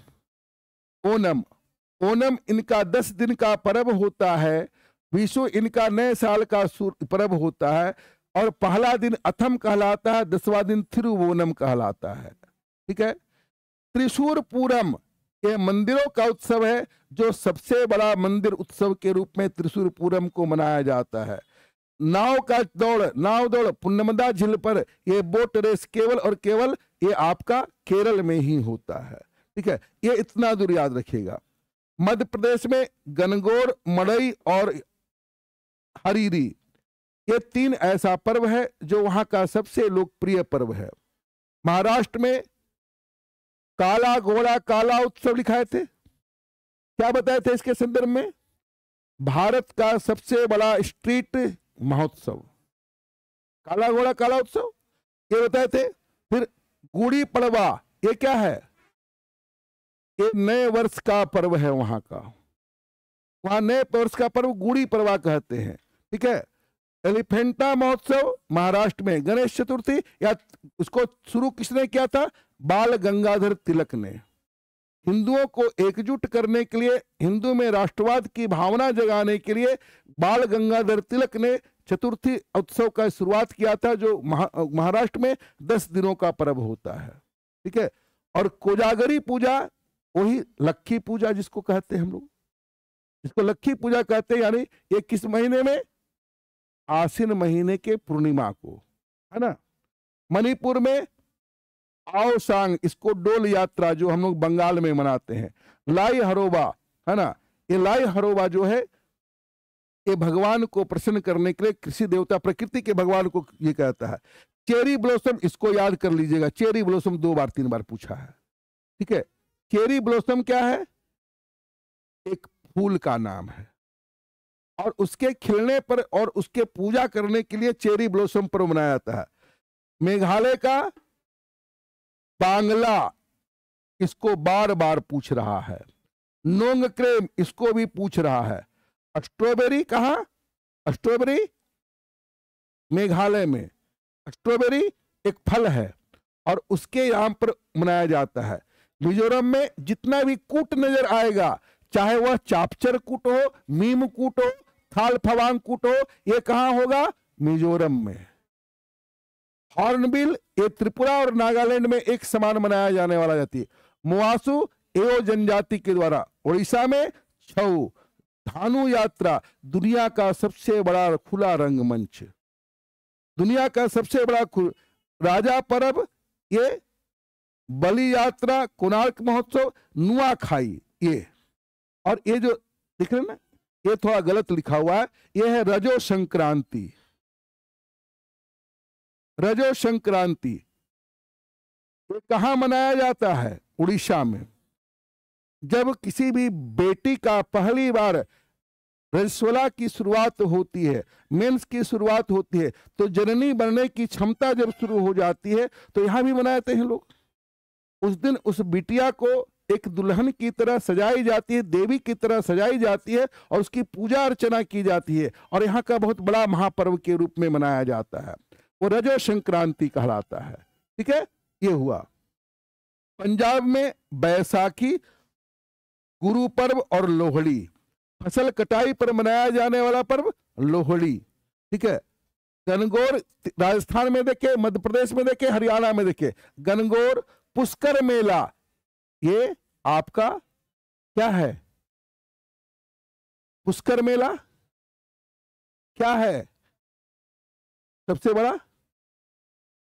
ओनम ओनम इनका दस दिन का पर्व होता है विशु इनका नए साल का पर्व होता है और पहला दिन अथम कहलाता है दसवां दिन थिरुवोनम कहलाता है ठीक है त्रिशूर पूरम यह मंदिरों का उत्सव है जो सबसे बड़ा मंदिर उत्सव के रूप में त्रिशूर पूरम को मनाया जाता है नाव का दौड़ नाव दौड़ पुनमदा झील पर यह बोट रेस केवल और केवल ये आपका केरल में ही होता है ठीक है ये इतना दूर याद रखिएगा मध्य प्रदेश में गनगौर मड़ई और हरीरी ये तीन ऐसा पर्व है जो वहां का सबसे लोकप्रिय पर्व है महाराष्ट्र में काला घोड़ा काला उत्सव लिखाए थे क्या बताए थे इसके संदर्भ में भारत का सबसे बड़ा स्ट्रीट महोत्सव काला घोड़ा काला उत्सव ये बताए थे फिर गुड़ी पड़वा ये क्या है ये नए वर्ष का पर्व है वहां का वहां नए वर्ष का पर्व गुड़ी पड़वा कहते हैं ठीक है एलिफेंटा महोत्सव महाराष्ट्र में गणेश चतुर्थी या उसको शुरू किसने किया था बाल गंगाधर तिलक ने हिंदुओं को एकजुट करने के लिए हिंदू में राष्ट्रवाद की भावना जगाने के लिए बाल गंगाधर तिलक ने चतुर्थी उत्सव का शुरुआत किया था जो महाराष्ट्र में दस दिनों का पर्व होता है ठीक है और कोजागरी पूजा वही लक्खी पूजा जिसको कहते हैं हम लोग जिसको लक्खी पूजा कहते हैं यानी ये किस महीने में आसिन महीने के पूर्णिमा को है ना मणिपुर में आवसान इसको डोल यात्रा जो हम लोग बंगाल में मनाते हैं लाई हरोबा है ना ये लाई हरोबा जो है ये भगवान को प्रसन्न करने के लिए कृषि देवता प्रकृति के भगवान को ये कहता है चेरी ब्लॉसम इसको याद कर लीजिएगा चेरी ब्लॉसम दो बार तीन बार पूछा है ठीक है चेरी ब्लॉसम क्या है एक फूल का नाम है और उसके खिलने पर और उसके पूजा करने के लिए चेरी ब्लॉसम पर्व मनाया जाता है मेघालय का बांग्ला इसको बार बार पूछ रहा है नोंग क्रेम इसको भी पूछ रहा है स्ट्रॉबेरी कहा स्ट्रॉबेरी मेघालय में स्ट्रॉबेरी एक फल है और उसके यहां पर मनाया जाता है मिजोरम में जितना भी कूट नजर आएगा चाहे वह चापचर कूट हो मीम कूट हो थाल फवांग कूट हो ये कहां होगा मिजोरम में हॉर्नबिल ये त्रिपुरा और नागालैंड में एक समान मनाया जाने वाला जाति है एवं जनजाति के द्वारा उड़ीसा में छऊ धानु यात्रा दुनिया का सबसे बड़ा खुला रंगमंच दुनिया का सबसे बड़ा राजा परब ये बलि यात्रा कोणार्क महोत्सव नुआखाई ये और ये जो दिख रहे ना ये थोड़ा गलत लिखा हुआ है ये है रजो संक्रांति रजो संक्रांति ये कहाँ मनाया जाता है उड़ीसा में जब किसी भी बेटी का पहली बार रजस्वला की शुरुआत होती है मेंस की शुरुआत होती है तो जननी बनने की क्षमता जब शुरू हो जाती है तो यहाँ भी मनाते हैं लोग उस दिन उस बिटिया को एक दुल्हन की तरह सजाई जाती है देवी की तरह सजाई जाती है और उसकी पूजा अर्चना की जाती है और यहाँ का बहुत बड़ा महापर्व के रूप में मनाया जाता है वो रजो संक्रांति कहलाता है ठीक है ये हुआ पंजाब में बैसाखी गुरु पर्व और लोहड़ी फसल कटाई पर मनाया जाने वाला पर्व लोहड़ी ठीक है गनगौर राजस्थान में देखे मध्य प्रदेश में देखे हरियाणा में देखे गनगौर पुष्कर मेला ये आपका क्या है पुष्कर मेला क्या है सबसे बड़ा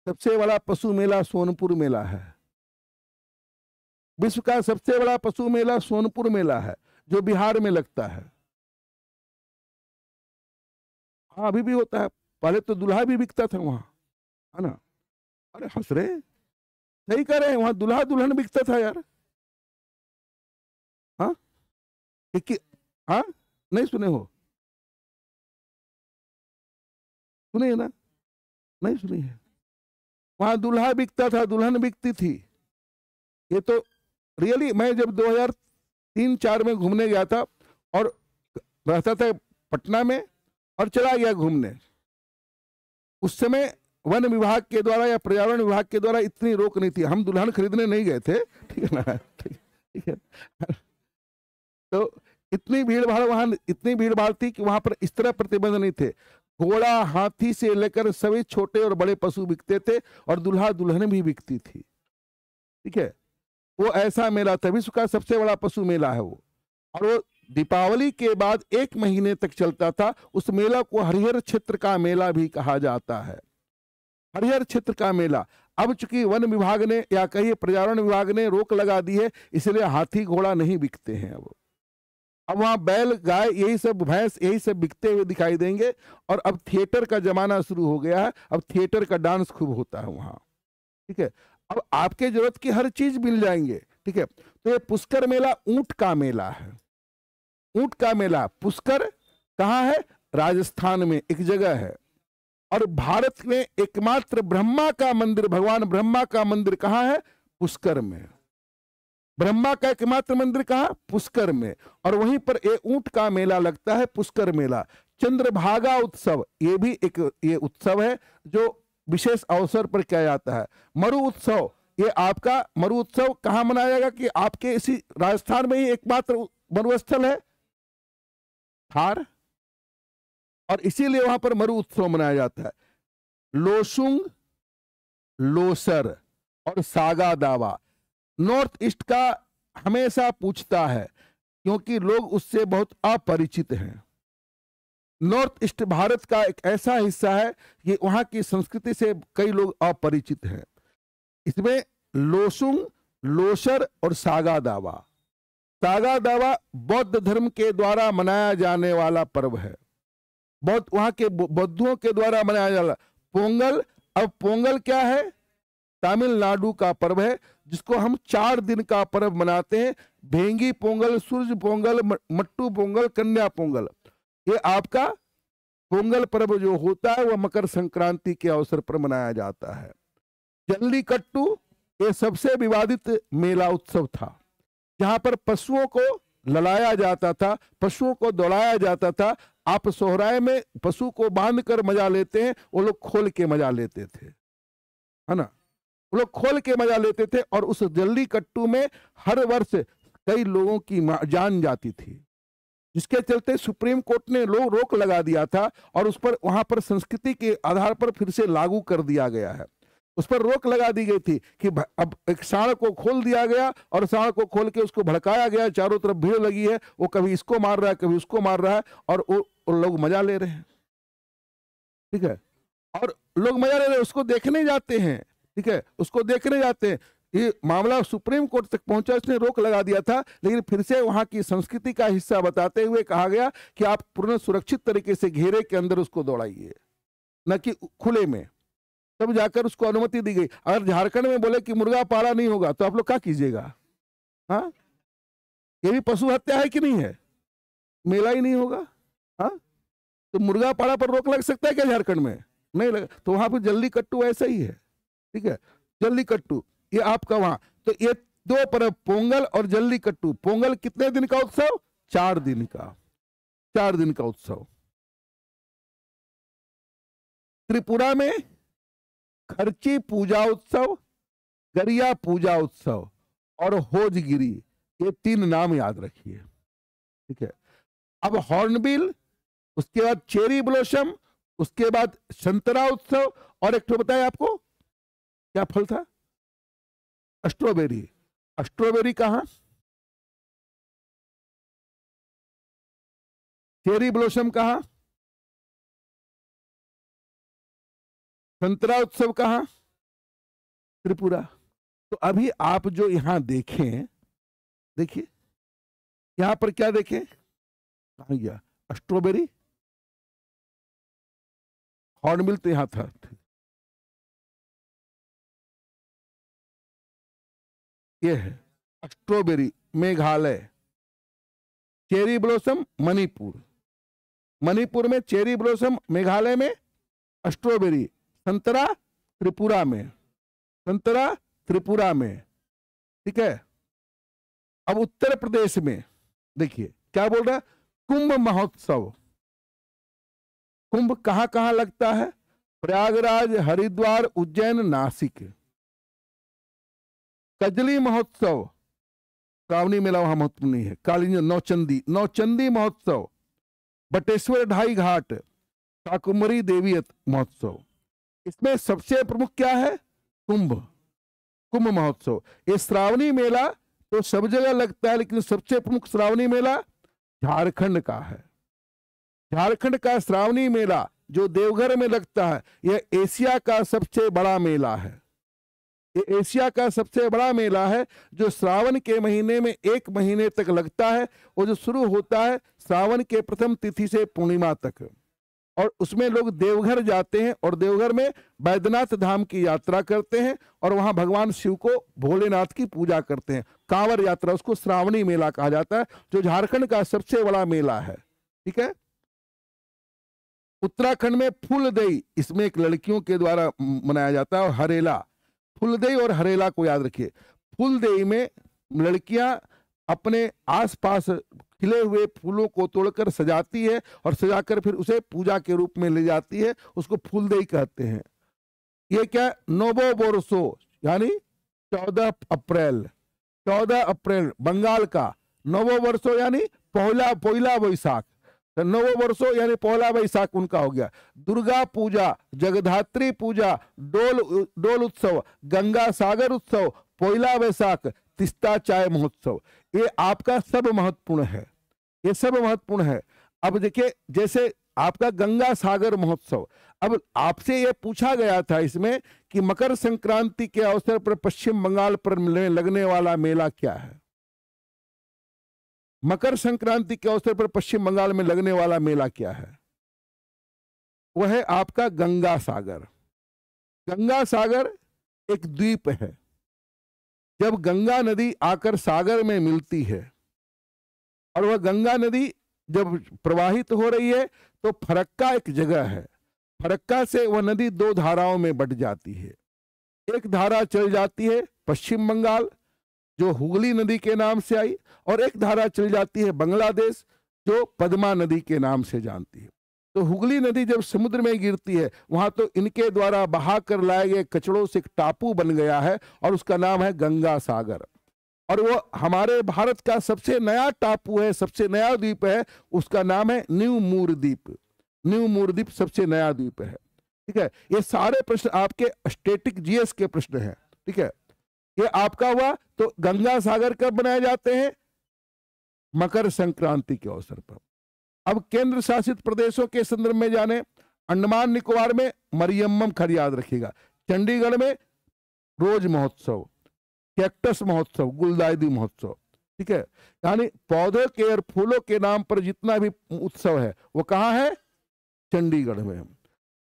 सबसे बड़ा पशु मेला सोनपुर मेला है विश्व का सबसे बड़ा पशु मेला सोनपुर मेला है जो बिहार में लगता है हाँ अभी भी होता है पहले तो दुल्हा भी बिकता था वहां है ना अरे हंस रहे सही कह रहे हैं वहां दुल्हा दुल्हन बिकता था यार हाँ, हाँ? नहीं सुने हो सुने ना नहीं सुनी है वहां दूल्हा बिकता था दुल्हन बिकती थी ये तो रियली मैं जब 2003 चार में घूमने गया था और रहता था पटना में और चला गया घूमने उस समय वन विभाग के द्वारा या पर्यावरण विभाग के द्वारा इतनी रोक नहीं थी हम दुल्हन खरीदने नहीं गए थे ठीक है ना ठीक है तो इतनी भीड़ भाड़ वहां इतनी भीड़ भाड़ थी कि वहां पर इस तरह प्रतिबंध नहीं थे घोड़ा हाथी से लेकर सभी छोटे और बड़े पशु बिकते थे और दुल्हा दुल्हन भी बिकती थी ठीक है वो ऐसा मेला था विश्व का सबसे बड़ा पशु मेला है वो और वो दीपावली के बाद एक महीने तक चलता था उस मेला को हरिहर क्षेत्र का मेला भी कहा जाता है हरिहर क्षेत्र का मेला अब चूंकि वन विभाग ने या कहिए पर्यावरण विभाग ने रोक लगा दी है इसलिए हाथी घोड़ा नहीं बिकते हैं अब अब वहाँ बैल गाय यही सब भैंस यही सब बिकते हुए दिखाई देंगे और अब थिएटर का जमाना शुरू हो गया है अब थिएटर का डांस खूब होता है वहाँ ठीक है अब आपके जरूरत की हर चीज मिल जाएंगे ठीक है तो ये पुष्कर मेला ऊंट का मेला है ऊंट का मेला पुष्कर कहाँ है राजस्थान में एक जगह है और भारत में एकमात्र ब्रह्मा का मंदिर भगवान ब्रह्मा का मंदिर कहाँ है पुष्कर में ब्रह्मा का एकमात्र मंदिर कहा पुष्कर में और वहीं पर ये ऊंट का मेला लगता है पुष्कर मेला चंद्रभागा उत्सव ये भी एक ये उत्सव है जो विशेष अवसर पर किया जाता है मरु उत्सव ये आपका मरु उत्सव कहाँ मनाया जाएगा कि आपके इसी राजस्थान में ही एकमात्र मरुस्थल है थार और इसीलिए वहां पर मरु उत्सव मनाया जाता है लोसुंग लोसर और सागा दावा नॉर्थ ईस्ट का हमेशा पूछता है क्योंकि लोग उससे बहुत अपरिचित हैं नॉर्थ ईस्ट भारत का एक ऐसा हिस्सा है कि वहां की संस्कृति से कई लोग अपरिचित हैं इसमें लोसुंग लोसर और सागा दावा सागा दावा बौद्ध धर्म के द्वारा मनाया जाने वाला पर्व है बौद्ध वहां के बौद्धों के द्वारा मनाया जा रहा पोंगल अब पोंगल क्या है तमिलनाडु का पर्व है जिसको हम चार दिन का पर्व मनाते हैं भेंगी पोंगल सूर्य पोंगल मट्टू पोंगल कन्या पोंगल ये आपका पोंगल पर्व जो होता है वह मकर संक्रांति के अवसर पर मनाया जाता है जल्ली कट्टू ये सबसे विवादित मेला उत्सव था जहां पर पशुओं को ललाया जाता था पशुओं को दौड़ाया जाता था आप सोहराय में पशु को बांध कर मजा लेते हैं वो लोग खोल के मजा लेते थे है ना वो लोग खोल के मजा लेते थे और उस जल्दी कट्टू में हर वर्ष कई लोगों की जान जाती थी जिसके चलते सुप्रीम कोर्ट ने लोग रोक लगा दिया था और उस पर वहां पर संस्कृति के आधार पर फिर से लागू कर दिया गया है उस पर रोक लगा दी गई थी कि अब एक साड़ को खोल दिया गया और साड़ को खोल के उसको भड़काया गया चारों तरफ भीड़ लगी है वो कभी इसको मार रहा है कभी उसको मार रहा है और वो लोग मजा ले रहे हैं ठीक है और लोग मजा ले रहे हैं उसको देखने जाते हैं ठीक है उसको देखने जाते हैं ये मामला सुप्रीम कोर्ट तक पहुंचा इसने रोक लगा दिया था लेकिन फिर से वहां की संस्कृति का हिस्सा बताते हुए कहा गया कि आप पूर्ण सुरक्षित तरीके से घेरे के अंदर उसको दौड़ाइए न कि खुले में तब जाकर उसको अनुमति दी गई अगर झारखंड में बोले कि मुर्गा पाला नहीं होगा तो आप लोग क्या कीजिएगा हाँ ये भी पशु हत्या है कि नहीं है मेला ही नहीं होगा हाँ तो मुर्गा पाड़ा पर रोक लग सकता है क्या झारखंड में नहीं लगा तो वहां पर जल्दी कट्टू ऐसा ही है ठीक है जल्लीकट्टू ये आपका वहां तो ये दो पर्व पोंगल और जल्लीकट्टू पोंगल कितने दिन का उत्सव चार दिन का चार दिन का उत्सव त्रिपुरा में खर्ची पूजा उत्सव गरिया पूजा उत्सव और होजगिरी ये तीन नाम याद रखिए ठीक है अब हॉर्नबिल उसके बाद चेरी ब्लोशम उसके बाद संतरा उत्सव और एक तो बताया आपको क्या फल था स्ट्रॉबेरी स्ट्रॉबेरी कहा चेरी ब्लॉसम कहा संतरा उत्सव कहा त्रिपुरा तो अभी आप जो यहां देखें देखिए यहां पर क्या देखें कहा गया स्ट्रॉबेरी हॉर्नबिल तो यहां था ये है strawberry Meghalaya cherry blossom Manipur Manipur में चेरी ब्लॉसम मेघालय में स्ट्रॉबेरी संतरा त्रिपुरा में संतरा त्रिपुरा में ठीक है अब उत्तर प्रदेश में देखिए क्या बोल रहा है कुंभ महोत्सव कुंभ कहां कहां लगता है प्रयागराज हरिद्वार उज्जैन नासिक कजली महोत्सव कावनी मेला वहां महत्वपूर्ण नहीं है काली नौचंदी नौचंदी महोत्सव बटेश्वर ढाई घाट काकुमरी देवी महोत्सव इसमें सबसे प्रमुख क्या है कुंभ कुंभ महोत्सव ये श्रावणी मेला तो सब जगह लगता है लेकिन सबसे प्रमुख श्रावणी मेला झारखंड का है झारखंड का श्रावणी मेला जो देवघर में लगता है यह एशिया का सबसे बड़ा मेला है ये एशिया का सबसे बड़ा मेला है जो श्रावण के महीने में एक महीने तक लगता है और जो शुरू होता है श्रावण के प्रथम तिथि से पूर्णिमा तक और उसमें लोग देवघर जाते हैं और देवघर में बैद्यनाथ धाम की यात्रा करते हैं और वहां भगवान शिव को भोलेनाथ की पूजा करते हैं कांवर यात्रा उसको श्रावणी मेला कहा जाता है जो झारखंड का सबसे बड़ा मेला है ठीक है उत्तराखंड में फूलदई इसमें एक लड़कियों के द्वारा मनाया जाता है और हरेला फुलदेई और हरेला को याद रखिए फुलदेई में लड़कियां अपने आसपास खिले हुए फूलों को तोड़कर सजाती है और सजाकर फिर उसे पूजा के रूप में ले जाती है उसको फुलदेई कहते हैं ये क्या नोबो बोरसो यानी चौदह अप्रैल चौदह अप्रैल बंगाल का नोबो वर्षो यानी पहला पहला वैशाख तो नव वर्षो यानी पहला वैशाख उनका हो गया दुर्गा पूजा जगधात्री पूजा डोल डोल उत्सव गंगा सागर उत्सव पोइला वैशाख तिस्ता चाय महोत्सव ये आपका सब महत्वपूर्ण है ये सब महत्वपूर्ण है अब देखिए जैसे आपका गंगा सागर महोत्सव अब आपसे ये पूछा गया था इसमें कि मकर संक्रांति के अवसर पर पश्चिम बंगाल पर लगने वाला मेला क्या है मकर संक्रांति के अवसर पर पश्चिम बंगाल में लगने वाला मेला क्या है वह है आपका गंगा सागर गंगा सागर एक द्वीप है जब गंगा नदी आकर सागर में मिलती है और वह गंगा नदी जब प्रवाहित हो रही है तो फरक्का एक जगह है फरक्का से वह नदी दो धाराओं में बट जाती है एक धारा चल जाती है पश्चिम बंगाल जो हुगली नदी के नाम से आई और एक धारा चल जाती है बांग्लादेश जो पद्मा नदी के नाम से जानती है तो हुगली नदी जब समुद्र में गिरती है वहां तो इनके द्वारा बहा कर लाए गए कचड़ों से एक टापू बन गया है और उसका नाम है गंगा सागर और वो हमारे भारत का सबसे नया टापू है सबसे नया द्वीप है उसका नाम है न्यू मूर द्वीप न्यू मूर द्वीप सबसे नया द्वीप है ठीक है ये सारे प्रश्न आपके स्टेटिक जीएस के प्रश्न है ठीक है ये आपका हुआ तो गंगा सागर कब बनाए जाते हैं मकर संक्रांति के अवसर पर अब केंद्र शासित प्रदेशों के संदर्भ में जाने अंडमान निकोबार में मरियम खर याद रखेगा चंडीगढ़ में रोज महोत्सव कैक्टस महोत्सव गुलदायदी महोत्सव ठीक है यानी पौधों के और फूलों के नाम पर जितना भी उत्सव है वो कहाँ है चंडीगढ़ में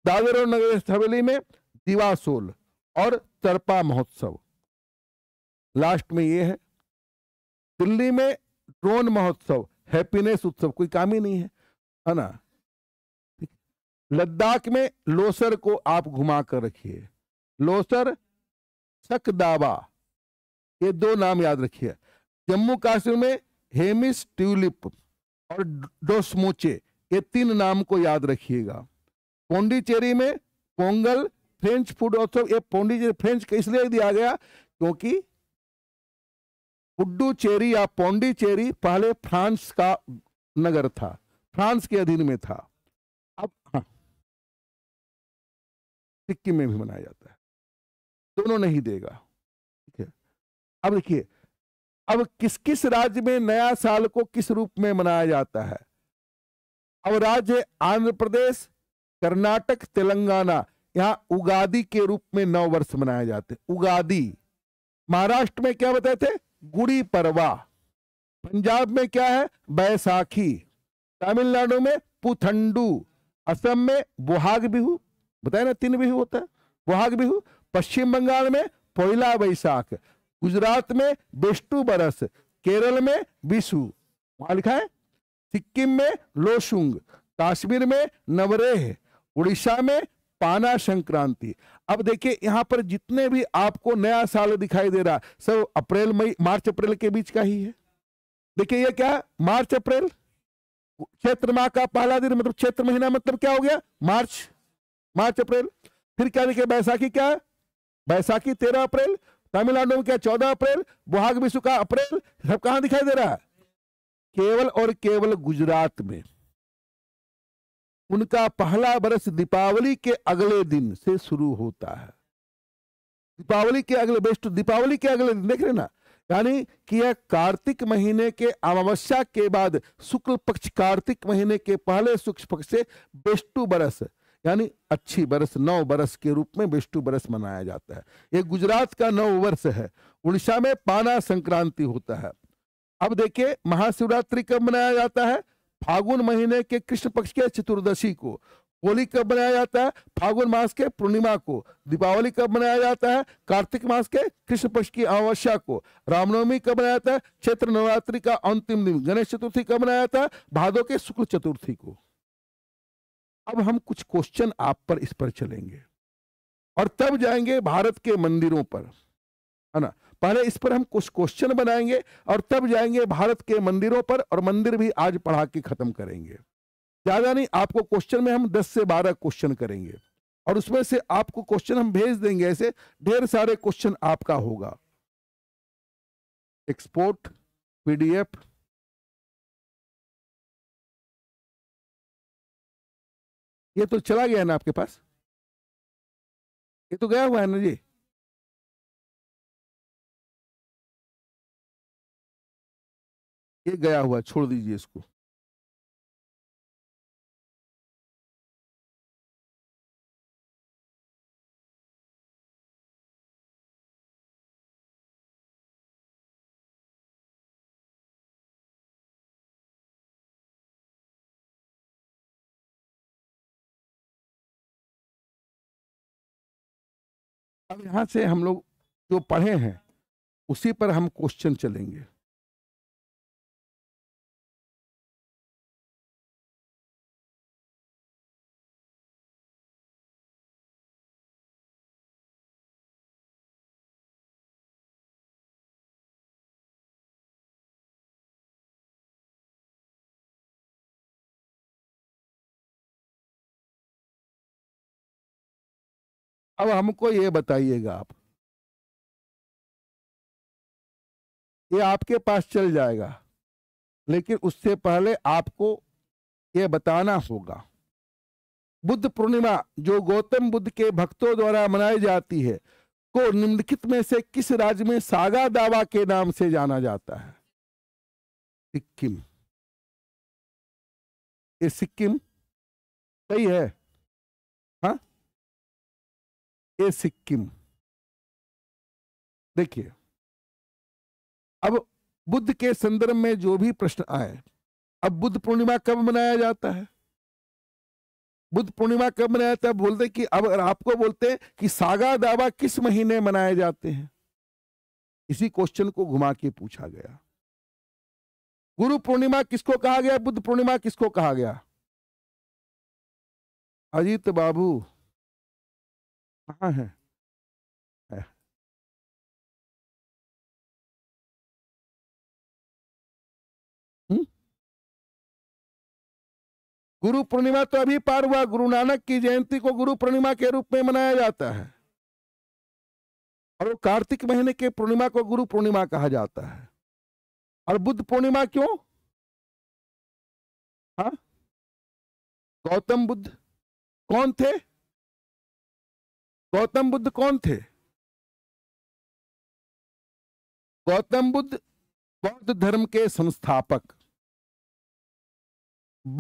दादर और नगर हवेली में दिवासोल और तरपा महोत्सव लास्ट में ये है दिल्ली में ड्रोन महोत्सव हैप्पीनेस उत्सव कोई काम ही नहीं है है ना लद्दाख में लोसर को आप घुमा कर रखिए लोसर सकदाबा ये दो नाम याद रखिए जम्मू कश्मीर में हेमिस ट्यूलिप और डोसमोचे ये तीन नाम को याद रखिएगा पौंडीचेरी में पोंगल फ्रेंच फूड उत्सव ये पौंडीचेरी फ्रेंच इसलिए दिया गया क्योंकि पुडुचेरी या पौंडीचेरी पहले फ्रांस का नगर था फ्रांस के अधीन में था अब हाँ सिक्किम में भी मनाया जाता है दोनों नहीं देगा ठीक है अब देखिए अब किस किस राज्य में नया साल को किस रूप में मनाया जाता है अब राज्य आंध्र प्रदेश कर्नाटक तेलंगाना यहां उगादी के रूप में नव वर्ष मनाए जाते उगादी महाराष्ट्र में क्या बताए थे गुड़ी पड़वा पंजाब में क्या है बैसाखी तमिलनाडु में पुथंडू असम में बुहाग बिहू बताए ना तीन बिहू होता है बुहाग बिहू पश्चिम बंगाल में पोला बैसाख गुजरात में बेष्टु बरस केरल में विशु वहां लिखा है सिक्किम में लोसुंग काश्मीर में नवरेह उड़ीसा में पाना संक्रांति अब देखिए यहाँ पर जितने भी आपको नया साल दिखाई दे रहा सब अप्रैल मई मार्च अप्रैल के बीच का ही है देखिए ये क्या मार्च अप्रैल क्षेत्र माह का पहला दिन मतलब क्षेत्र महीना मतलब क्या हो गया मार्च मार्च अप्रैल फिर क्या देखिए बैसाखी क्या बैसाखी तेरह अप्रैल तमिलनाडु में क्या चौदह अप्रैल बुहाग विश्व का अप्रैल सब कहा दिखाई दे रहा है केवल और केवल गुजरात में उनका पहला वर्ष दीपावली के अगले दिन से शुरू होता है दीपावली के अगले बेस्ट दीपावली के अगले दिन देख रहे ना यानी कि यह कार्तिक महीने के अमावस्या के बाद शुक्ल पक्ष कार्तिक महीने के पहले शुक्ल पक्ष से बेष्टु बरस यानी अच्छी बरस नौ बरस के रूप में बेष्टु बरस मनाया जाता है यह गुजरात का नौ वर्ष है उड़ीसा में पाना संक्रांति होता है अब देखिए महाशिवरात्रि कब मनाया जाता है फागुन महीने के कृष्ण पक्ष के चतुर्दशी को होली कब मनाया जाता है फागुन मास के पूर्णिमा को दीपावली कब मनाया जाता है कार्तिक मास के कृष्ण पक्ष की अमावस्या को रामनवमी कब मनाया जाता है चैत्र नवरात्रि का अंतिम दिन गणेश चतुर्थी कब मनाया जाता है भादो के शुक्ल चतुर्थी को अब हम कुछ क्वेश्चन आप पर इस पर चलेंगे और तब जाएंगे भारत के मंदिरों पर है ना पहले इस पर हम कुछ क्वेश्चन बनाएंगे और तब जाएंगे भारत के मंदिरों पर और मंदिर भी आज पढ़ा के खत्म करेंगे ज्यादा नहीं आपको क्वेश्चन में हम 10 से 12 क्वेश्चन करेंगे और उसमें से आपको क्वेश्चन हम भेज देंगे ऐसे ढेर सारे क्वेश्चन आपका होगा एक्सपोर्ट पीडीएफ ये तो चला गया ना आपके पास ये तो गया हुआ है ना जी ये गया हुआ छोड़ दीजिए इसको अब यहां से हम लोग जो पढ़े हैं उसी पर हम क्वेश्चन चलेंगे अब हमको ये बताइएगा आप ये आपके पास चल जाएगा लेकिन उससे पहले आपको ये बताना होगा बुद्ध पूर्णिमा जो गौतम बुद्ध के भक्तों द्वारा मनाई जाती है को निम्नलिखित में से किस राज्य में सागा दावा के नाम से जाना जाता है सिक्किम ये सिक्किम सही है हाँ ए सिक्किम देखिए अब बुद्ध के संदर्भ में जो भी प्रश्न आए अब बुद्ध पूर्णिमा कब मनाया जाता है बुद्ध पूर्णिमा कब मनाया जाता है बोलते कि अब आपको बोलते हैं कि सागा दावा किस महीने मनाए जाते हैं इसी क्वेश्चन को घुमा के पूछा गया गुरु पूर्णिमा किसको कहा गया बुद्ध पूर्णिमा किसको कहा गया अजीत बाबू कहाँ है गुरु पूर्णिमा तो अभी पार हुआ गुरु नानक की जयंती को गुरु पूर्णिमा के रूप में मनाया जाता है और वो कार्तिक महीने के पूर्णिमा को गुरु पूर्णिमा कहा जाता है और बुद्ध पूर्णिमा क्यों हा गौतम बुद्ध कौन थे गौतम बुद्ध कौन थे गौतम बुद्ध बौद्ध धर्म के संस्थापक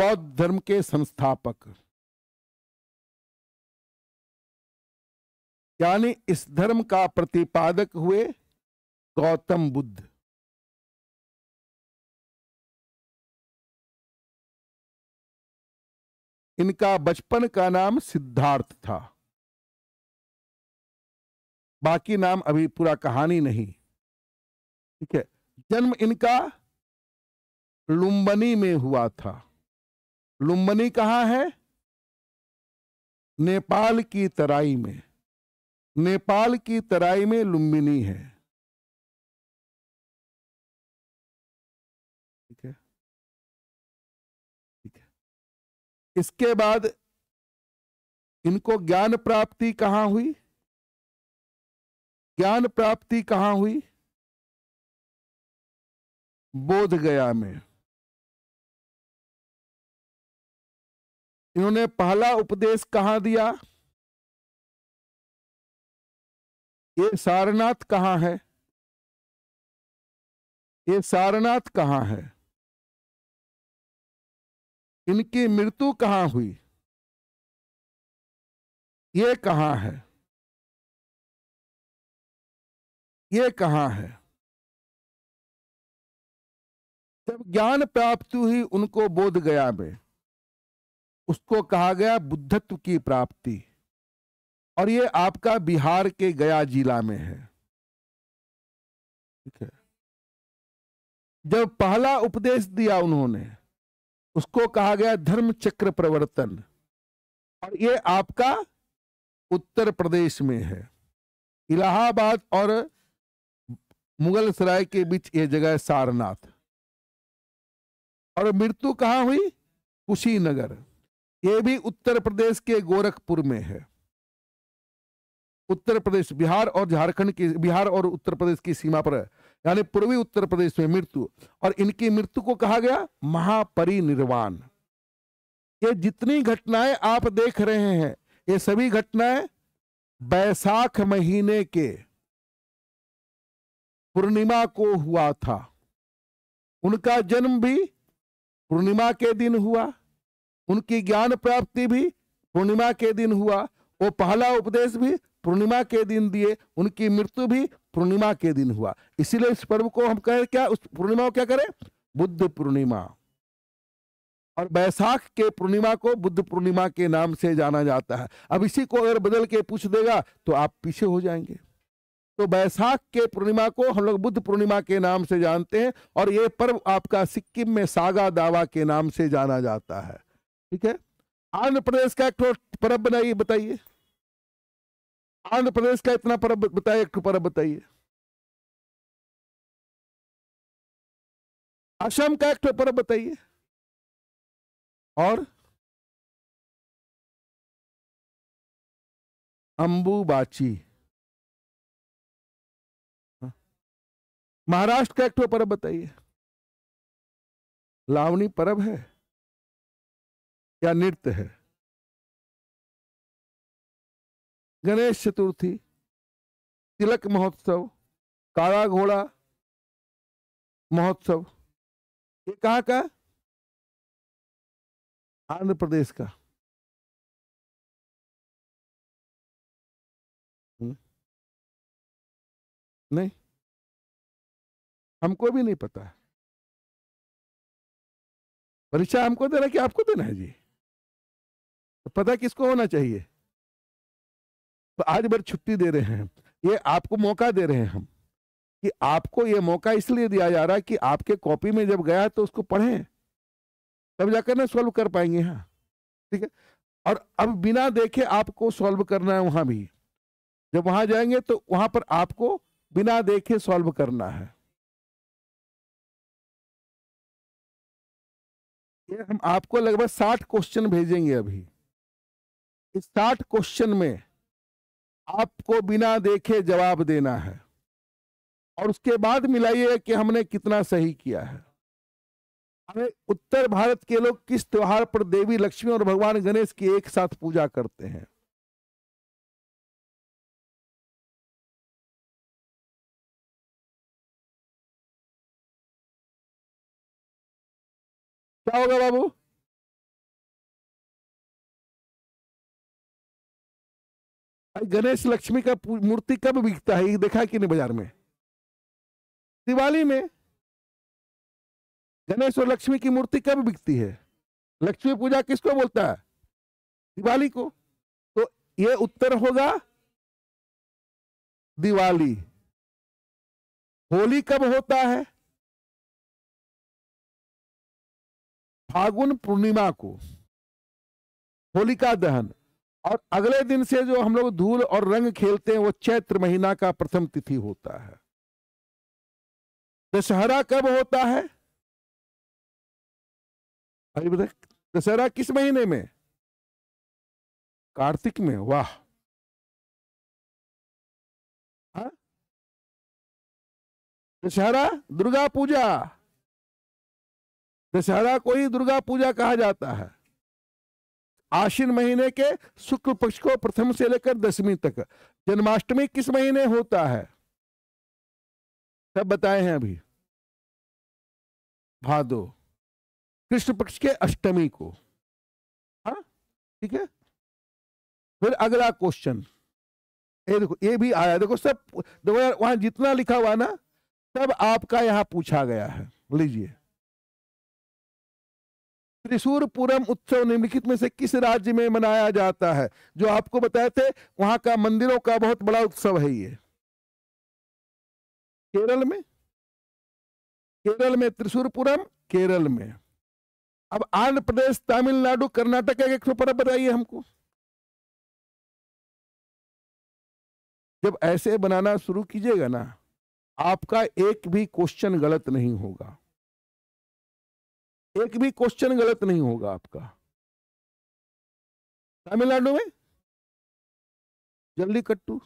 बौद्ध धर्म के संस्थापक यानी इस धर्म का प्रतिपादक हुए गौतम बुद्ध इनका बचपन का नाम सिद्धार्थ था बाकी नाम अभी पूरा कहानी नहीं ठीक है जन्म इनका लुम्बनी में हुआ था लुम्बनी कहा है नेपाल की तराई में नेपाल की तराई में लुम्बिनी है ठीक है ठीक है इसके बाद इनको ज्ञान प्राप्ति कहां हुई ज्ञान प्राप्ति कहां हुई बोध गया में इन्होंने पहला उपदेश कहां दिया ये सारनाथ कहां है ये सारनाथ कहां है इनकी मृत्यु कहाँ हुई ये कहां है ये कहाँ है जब ज्ञान प्राप्त हुई उनको बोध गया में उसको कहा गया बुद्धत्व की प्राप्ति और ये आपका बिहार के गया जिला में है ठीक है जब पहला उपदेश दिया उन्होंने उसको कहा गया धर्म चक्र प्रवर्तन और ये आपका उत्तर प्रदेश में है इलाहाबाद और मुगल सराय के बीच ये जगह है सारनाथ और मृत्यु कहाँ हुई कुशीनगर ये भी उत्तर प्रदेश के गोरखपुर में है उत्तर प्रदेश बिहार और झारखंड की बिहार और उत्तर प्रदेश की सीमा पर है यानी पूर्वी उत्तर प्रदेश में मृत्यु और इनकी मृत्यु को कहा गया महापरिनिर्वाण ये जितनी घटनाएं आप देख रहे हैं ये सभी घटनाएं बैसाख महीने के पूर्णिमा को हुआ था उनका जन्म भी पूर्णिमा के दिन हुआ उनकी ज्ञान प्राप्ति भी पूर्णिमा के दिन हुआ वो पहला उपदेश भी पूर्णिमा के दिन दिए उनकी मृत्यु भी पूर्णिमा के दिन हुआ इसीलिए इस पर्व को हम कहें क्या उस पूर्णिमा को क्या करें बुद्ध पूर्णिमा और बैसाख के पूर्णिमा को बुद्ध पूर्णिमा के नाम से जाना जाता है अब इसी को अगर बदल के पूछ देगा तो आप पीछे हो जाएंगे तो बैसाख के पूर्णिमा को हम लोग बुद्ध पूर्णिमा के नाम से जानते हैं और ये पर्व आपका सिक्किम में सागा दावा के नाम से जाना जाता है ठीक है आंध्र प्रदेश का एक पर्व बनाइए बताइए आंध्र प्रदेश का इतना पर्व बताइए एक पर्व बताइए असम का एक पर्व बताइए और अंबुबाची महाराष्ट्र का एक तो परब बताइए लावणी परब है या नृत्य है गणेश चतुर्थी तिलक महोत्सव काला घोड़ा महोत्सव ये कहा का आंध्र प्रदेश का हम्म। नहीं हमको भी नहीं पता परीक्षा हमको देना कि आपको देना है जी तो पता किसको होना चाहिए तो आज भर छुट्टी दे रहे हैं ये आपको मौका दे रहे हैं हम कि आपको ये मौका इसलिए दिया जा रहा है कि आपके कॉपी में जब गया तो उसको पढ़ें तब जाकर ना सॉल्व कर पाएंगे हाँ ठीक है और अब बिना देखे आपको सॉल्व करना है वहां भी जब वहां जाएंगे तो वहां पर आपको बिना देखे सॉल्व करना है ये हम आपको लगभग साठ क्वेश्चन भेजेंगे अभी इस साठ क्वेश्चन में आपको बिना देखे जवाब देना है और उसके बाद मिलाइए कि हमने कितना सही किया है अरे उत्तर भारत के लोग किस त्योहार पर देवी लक्ष्मी और भगवान गणेश की एक साथ पूजा करते हैं क्या होगा बाबू गणेश लक्ष्मी का मूर्ति कब बिकता है ये देखा कि नहीं बाजार में दिवाली में गणेश और लक्ष्मी की मूर्ति कब बिकती है लक्ष्मी पूजा किसको बोलता है दिवाली को तो ये उत्तर होगा दिवाली होली कब होता है फागुन पूर्णिमा को होलिका दहन और अगले दिन से जो हम लोग धूल और रंग खेलते हैं वो चैत्र महीना का प्रथम तिथि होता है दशहरा कब होता है अरे बता दशहरा किस महीने में कार्तिक में वाह हाँ? दशहरा दुर्गा पूजा दशहरा को ही दुर्गा पूजा कहा जाता है आश्विन महीने के शुक्ल पक्ष को प्रथम से लेकर दसवीं तक जन्माष्टमी किस महीने होता है सब बताए हैं अभी भादो कृष्ण पक्ष के अष्टमी को हा? ठीक है फिर अगला क्वेश्चन ये देखो ये भी आया देखो सब देखो यार वहां जितना लिखा हुआ ना सब आपका यहां पूछा गया है लीजिए त्रिशूर पूरम उत्सव निम्नलिखित में से किस राज्य में मनाया जाता है जो आपको बताए थे वहां का मंदिरों का बहुत बड़ा उत्सव है ये केरल में केरल में त्रिशूरपुरम केरल में अब आंध्र प्रदेश तमिलनाडु कर्नाटक का एक पर्व बताइए हमको जब ऐसे बनाना शुरू कीजिएगा ना आपका एक भी क्वेश्चन गलत नहीं होगा एक भी क्वेश्चन गलत नहीं होगा आपका तमिलनाडु में जल्दी कट्टू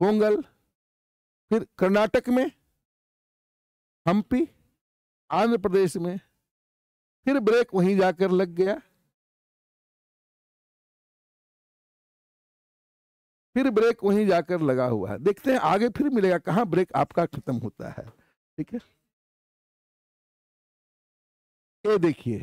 पोंगल फिर कर्नाटक में हम्पी आंध्र प्रदेश में फिर ब्रेक वहीं जाकर लग गया फिर ब्रेक वहीं जाकर लगा हुआ है देखते हैं आगे फिर मिलेगा कहां ब्रेक आपका खत्म होता है ठीक है ये तो देखिए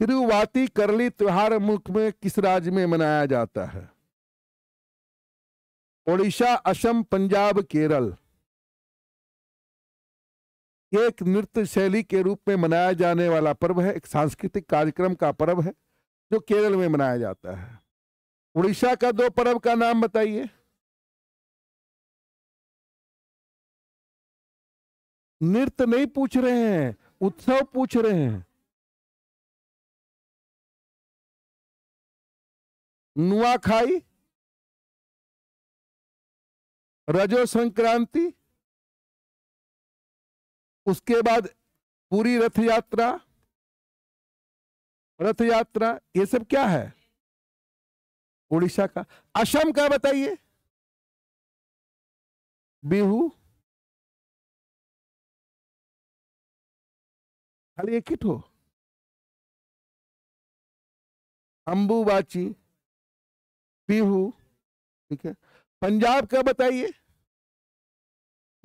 तिरुवाती करली त्योहार मुल्क में किस राज्य में मनाया जाता है ओडिशा असम पंजाब केरल एक नृत्य शैली के रूप में मनाया जाने वाला पर्व है एक सांस्कृतिक कार्यक्रम का पर्व है जो केरल में मनाया जाता है उड़ीसा का दो पर्व का नाम बताइए नृत्य नहीं पूछ रहे हैं उत्सव पूछ रहे हैं नुआखाई रजो संक्रांति उसके बाद पूरी रथ यात्रा रथ यात्रा ये सब क्या है उड़ीसा का असम का बताइए बिहू खाली एक ही ठो अंबुबाची पीहू ठीक है पंजाब का बताइए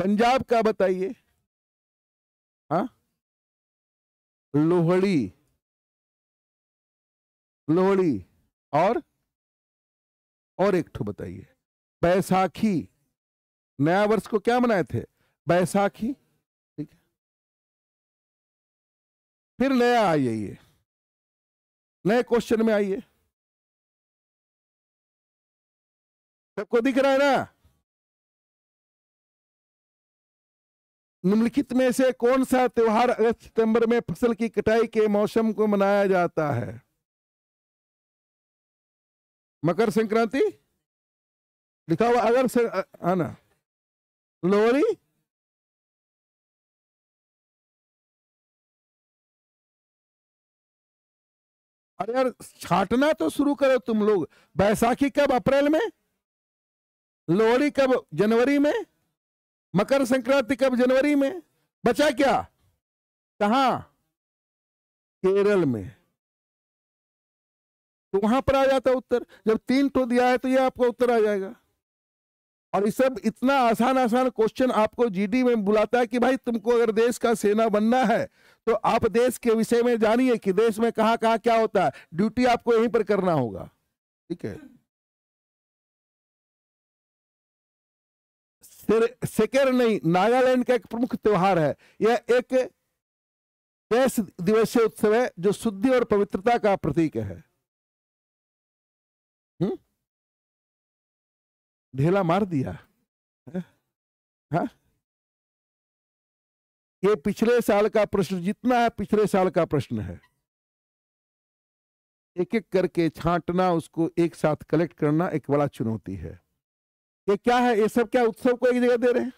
पंजाब का बताइए हाँ लोहड़ी लोहड़ी और और एक ठो बताइए बैसाखी नया वर्ष को क्या मनाए थे बैसाखी फिर नया आइए ये नए क्वेश्चन में आइए सबको दिख रहा है ना निम्नलिखित में से कौन सा त्योहार अगस्त सितंबर में फसल की कटाई के मौसम को मनाया जाता है मकर संक्रांति लिखा हुआ अगर है ना लोहरी अरे यार छाटना तो शुरू करो तुम लोग बैसाखी कब अप्रैल में लोहड़ी कब जनवरी में मकर संक्रांति कब जनवरी में बचा क्या कहा केरल में तो वहां पर आ जाता उत्तर जब तीन टो दिया है तो ये आपका उत्तर आ जाएगा और इस सब इतना आसान आसान क्वेश्चन आपको जीडी में बुलाता है कि भाई तुमको अगर देश का सेना बनना है तो आप देश के विषय में जानिए कि देश में कहा कहा क्या होता है ड्यूटी आपको यहीं पर करना होगा ठीक है सेकेर नहीं नागालैंड का एक प्रमुख त्योहार है यह एक देश दिवसीय उत्सव है जो शुद्धि और पवित्रता का प्रतीक है ढेला मार दिया ये पिछले साल का प्रश्न जितना है पिछले साल का प्रश्न है एक एक करके छांटना उसको एक साथ कलेक्ट करना एक बड़ा चुनौती है ये क्या है ये सब क्या उत्सव को एक जगह दे रहे हैं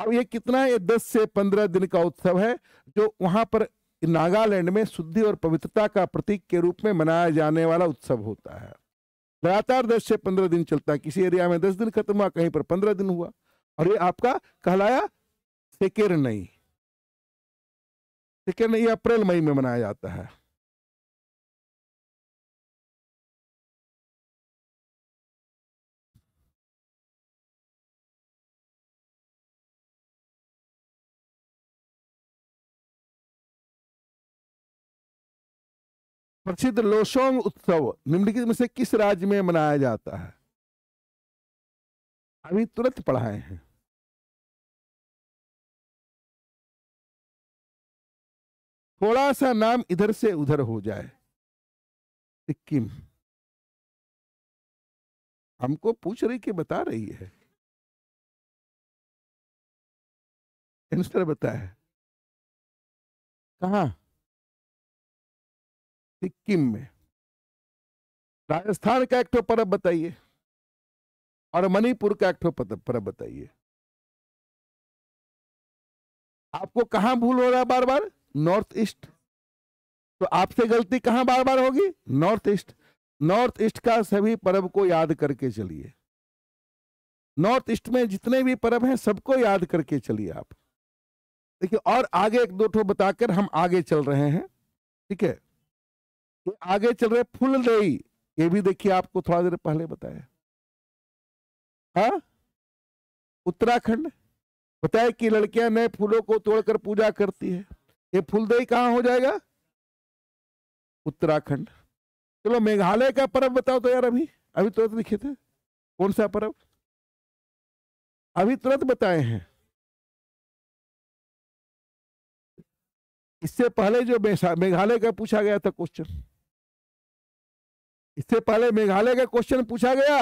अब ये कितना ये दस से पंद्रह दिन का उत्सव है जो वहां पर नागालैंड में शुद्धि और पवित्रता का प्रतीक के रूप में मनाया जाने वाला उत्सव होता है लगातार दस से पंद्रह दिन चलता है किसी एरिया में दस दिन खत्म हुआ कहीं पर पंद्रह दिन हुआ और ये आपका कहलाया सेकेर नहीं सेकेर नहीं अप्रैल मई में मनाया जाता है प्रसिद्ध लोसोंग उत्सव निम्नलिखित में से किस राज्य में मनाया जाता है अभी तुरंत पढ़ाए हैं थोड़ा सा नाम इधर से उधर हो जाए सिक्किम हमको पूछ रही कि बता रही है आंसर बताया कहा सिक्किम में राजस्थान का एक पर्व बताइए और मणिपुर का एक पर्व बताइए आपको कहां भूल हो रहा है बार बार नॉर्थ ईस्ट तो आपसे गलती कहां बार बार होगी नॉर्थ ईस्ट नॉर्थ ईस्ट का सभी पर्व को याद करके चलिए नॉर्थ ईस्ट में जितने भी पर्व हैं सबको याद करके चलिए आप देखिए और आगे एक दो ठो बताकर हम आगे चल रहे हैं ठीक है ये आगे चल रहे फुल नहीं ये भी देखिए आपको थोड़ा देर पहले बताया हा उत्तराखंड बताया कि लड़कियां नए फूलों को तोड़कर पूजा करती है ये फुलदेही कहाँ हो जाएगा उत्तराखंड चलो मेघालय का पर्व बताओ तो यार अभी अभी तुरंत लिखे थे कौन सा पर्व अभी तुरंत बताए हैं इससे पहले जो मेघालय का पूछा गया था क्वेश्चन इससे पहले मेघालय का क्वेश्चन पूछा गया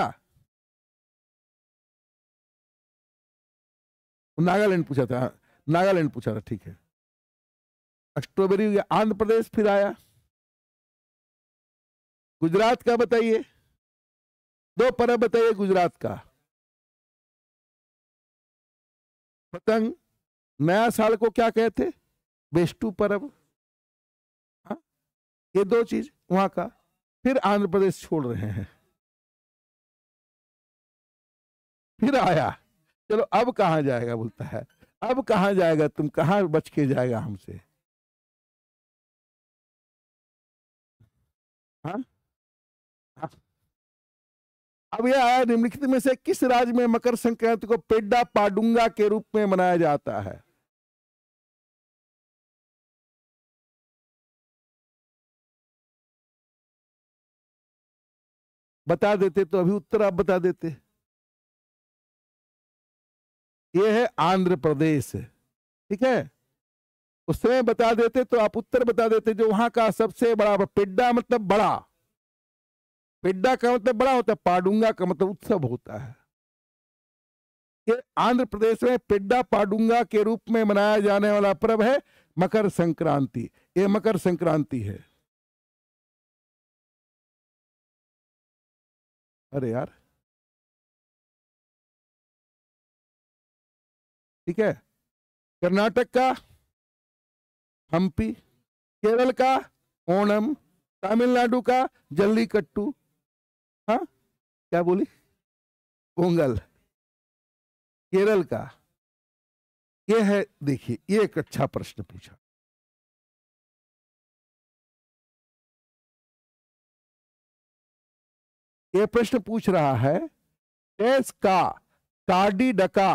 नागालैंड पूछा था हाँ। नागालैंड पूछा था ठीक है स्ट्रॉबेरी आंध्र प्रदेश फिर आया गुजरात का बताइए दो पर्व बताइए गुजरात का पतंग नया साल को क्या कहते बेस्टू पर्व हाँ, ये दो चीज वहां का फिर आंध्र प्रदेश छोड़ रहे हैं फिर आया चलो अब कहा जाएगा बोलता है अब कहा जाएगा तुम कहां बच के जाएगा हमसे हाँ? हाँ। अब यह आया निम्नलिखित में से किस राज्य में मकर संक्रांति को पेड्डा पाडुंगा के रूप में मनाया जाता है बता देते तो अभी उत्तर आप बता देते ये है आंध्र प्रदेश ठीक है उस समय बता देते तो आप उत्तर बता देते जो वहां का सबसे बड़ा पेड्डा मतलब बड़ा पेड्डा का मतलब बड़ा होता है पाडुंगा का मतलब उत्सव होता है ये आंध्र प्रदेश में पेड्डा पाडुंगा के रूप में मनाया जाने वाला पर्व है मकर संक्रांति ये मकर संक्रांति है अरे यार ठीक है कर्नाटक का हम्पी केरल का ओणम तमिलनाडु का जल्लीकट्टू हाँ क्या बोली पोंगल केरल का ये है देखिए ये एक अच्छा प्रश्न पूछा ये प्रश्न पूछ रहा है कैस का कार्डी डका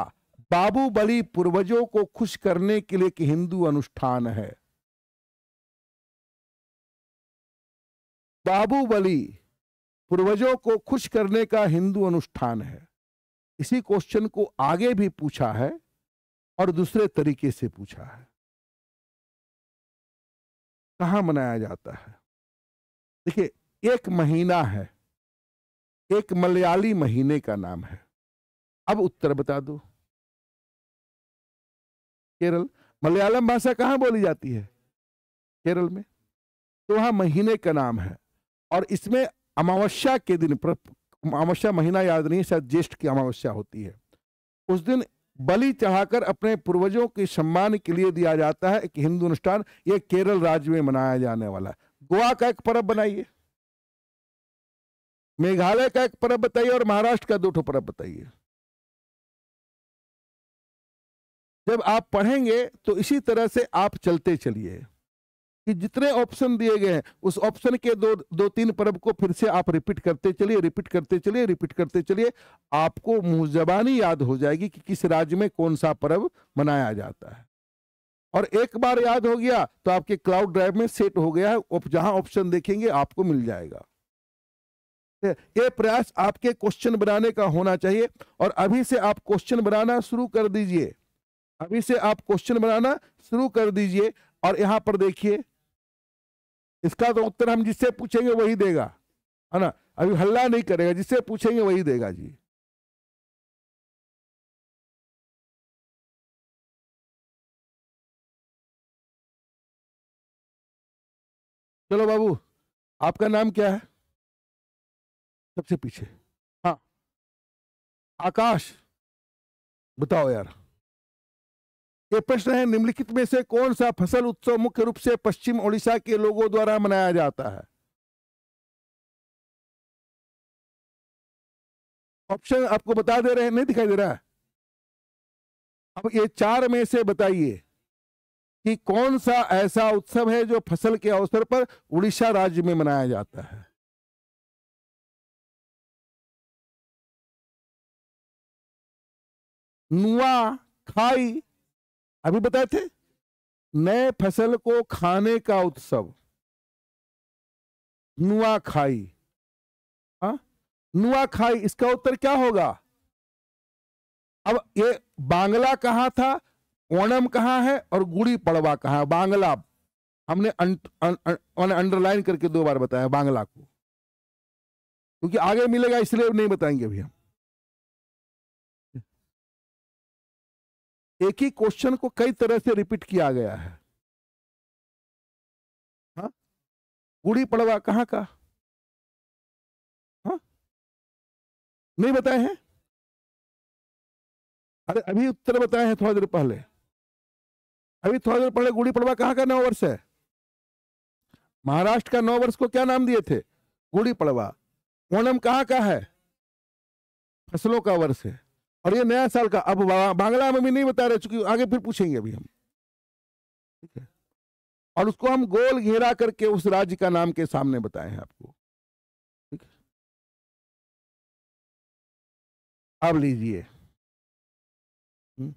बाबू बली पूर्वजों को खुश करने के लिए एक हिंदू अनुष्ठान है बाबू बली पूर्वजों को खुश करने का हिंदू अनुष्ठान है इसी क्वेश्चन को आगे भी पूछा है और दूसरे तरीके से पूछा है कहा मनाया जाता है देखिए एक महीना है एक मलयाली महीने का नाम है अब उत्तर बता दो केरल मलयालम भाषा कहां बोली जाती है केरल में तो वहां महीने का नाम है और इसमें अमावस्या के दिन अमावस्या महीना याद नहीं शायद ज्येष्ठ की अमावस्या होती है उस दिन बलि चढ़ाकर अपने पूर्वजों के सम्मान के लिए दिया जाता है एक हिंदू अनुष्ठान ये केरल राज्य में मनाया जाने वाला है गोवा का एक पर्व बनाइए मेघालय का एक पर्व बताइए और महाराष्ट्र का दो ठो पर्व बताइए जब आप पढ़ेंगे तो इसी तरह से आप चलते चलिए कि जितने ऑप्शन दिए गए हैं उस ऑप्शन के दो दो तीन पर्व को फिर से आप रिपीट करते चलिए रिपीट करते चलिए रिपीट करते चलिए आपको मुंह जबानी याद हो जाएगी कि किस राज्य में कौन सा पर्व मनाया जाता है और एक बार याद हो गया तो आपके क्लाउड ड्राइव में सेट हो गया है जहां ऑप्शन देखेंगे आपको मिल जाएगा ये प्रयास आपके क्वेश्चन बनाने का होना चाहिए और अभी से आप क्वेश्चन बनाना शुरू कर दीजिए अभी से आप क्वेश्चन बनाना शुरू कर दीजिए और यहां पर देखिए इसका तो उत्तर हम जिससे पूछेंगे वही देगा है ना अभी हल्ला नहीं करेगा जिससे पूछेंगे वही देगा जी चलो बाबू आपका नाम क्या है सबसे पीछे हाँ आकाश बताओ यार ये प्रश्न है निम्नलिखित में से कौन सा फसल उत्सव मुख्य रूप से पश्चिम ओडिशा के लोगों द्वारा मनाया जाता है ऑप्शन आपको बता दे रहे हैं नहीं दिखाई दे रहा है अब ये चार में से बताइए कि कौन सा ऐसा उत्सव है जो फसल के अवसर पर उड़ीसा राज्य में मनाया जाता है नुआ खाई अभी बताए थे नए फसल को खाने का उत्सव नुआ खाई हा? नुआ खाई इसका उत्तर क्या होगा अब ये बांग्ला कहा था ओणम कहा है और गुड़ी पड़वा कहा है बांग्ला हमने अंडरलाइन करके दो बार बताया बांग्ला को क्योंकि आगे मिलेगा इसलिए नहीं बताएंगे अभी हम एक ही क्वेश्चन को कई तरह से रिपीट किया गया है हाँ? गुड़ी पड़वा कहाँ का हा? नहीं बताए हैं अरे अभी उत्तर बताए हैं थोड़ा देर पहले अभी थोड़ा देर पहले गुड़ी पड़वा कहाँ का नौ वर्ष है महाराष्ट्र का नौ वर्ष को क्या नाम दिए थे गुड़ी पड़वा ओणम कहाँ का है फसलों का वर्ष है और ये नया साल का अब बांग्ला में भी नहीं बता रहे चूंकि आगे फिर पूछेंगे अभी हम ठीक है और उसको हम गोल घेरा करके उस राज्य का नाम के सामने बताए हैं आपको ठीक है अब लीजिए हम्म?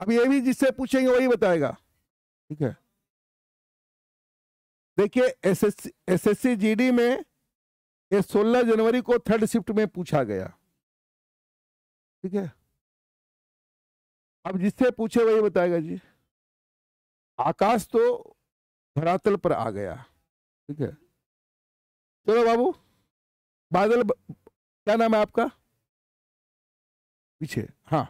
अब ये भी जिससे पूछेंगे वही बताएगा ठीक है देखिए एसएससी एसएससी जीडी में ये 16 जनवरी को थर्ड शिफ्ट में पूछा गया ठीक है अब जिससे पूछे वही बताएगा जी आकाश तो धरातल पर आ गया ठीक है चलो बाबू बादल क्या नाम है आपका पीछे हाँ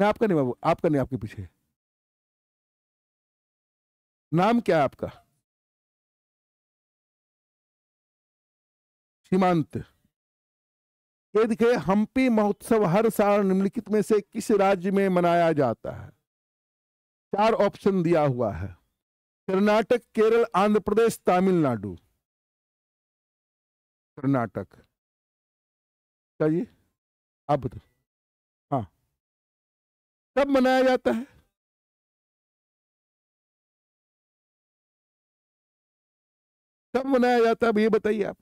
नहीं आपका नहीं बाबू आपका नहीं आपके पीछे नाम क्या है आपका सीमांत ये देखिए हम्पी महोत्सव हर साल निम्नलिखित में से किस राज्य में मनाया जाता है चार ऑप्शन दिया हुआ है कर्नाटक केरल आंध्र प्रदेश तमिलनाडु कर्नाटक चाहिए आप बताओ हाँ कब मनाया जाता है कब मनाया जाता है अब ये बताइए आप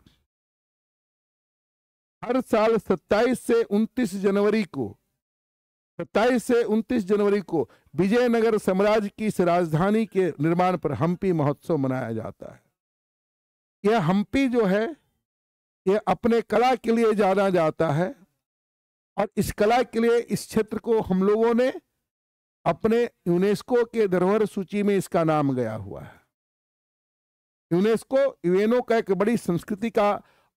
हर साल 27 से 29 जनवरी को 27 से 29 जनवरी को विजयनगर साम्राज्य की इस राजधानी के निर्माण पर हम्पी महोत्सव मनाया जाता है यह हम्पी जो है यह अपने कला के लिए जाना जाता है और इस कला के लिए इस क्षेत्र को हम लोगों ने अपने यूनेस्को के धरोहर सूची में इसका नाम गया हुआ है यूनेस्को यूएनओ का एक बड़ी संस्कृति का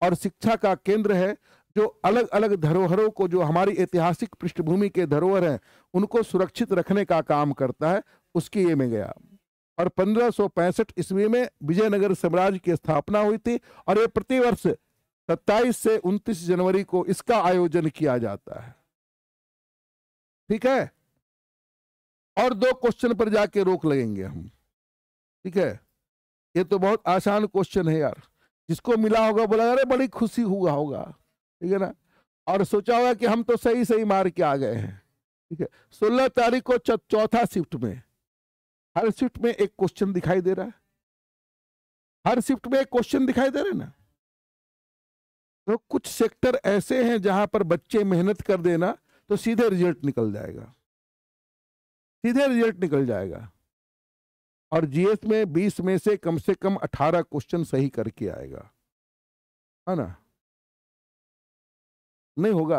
और शिक्षा का केंद्र है जो अलग अलग धरोहरों को जो हमारी ऐतिहासिक पृष्ठभूमि के धरोहर हैं उनको सुरक्षित रखने का काम करता है उसकी ये में गया और पंद्रह सौ पैंसठ ईस्वी में विजयनगर साम्राज्य की स्थापना हुई थी और ये प्रतिवर्ष सत्ताईस से उनतीस जनवरी को इसका आयोजन किया जाता है ठीक है और दो क्वेश्चन पर जाके रोक लगेंगे हम ठीक है ये तो बहुत आसान क्वेश्चन है यार जिसको मिला होगा बोला अरे बड़ी खुशी हुआ होगा ठीक है ना और सोचा होगा कि हम तो सही सही मार के आ गए हैं ठीक है सोलह तारीख को चौथा शिफ्ट में हर शिफ्ट में एक क्वेश्चन दिखाई दे रहा है हर शिफ्ट में एक क्वेश्चन दिखाई दे रहा है ना तो कुछ सेक्टर ऐसे हैं जहां पर बच्चे मेहनत कर देना तो सीधे रिजल्ट निकल जाएगा सीधे रिजल्ट निकल जाएगा और जीएस में 20 में से कम से कम 18 क्वेश्चन सही करके आएगा है ना नहीं होगा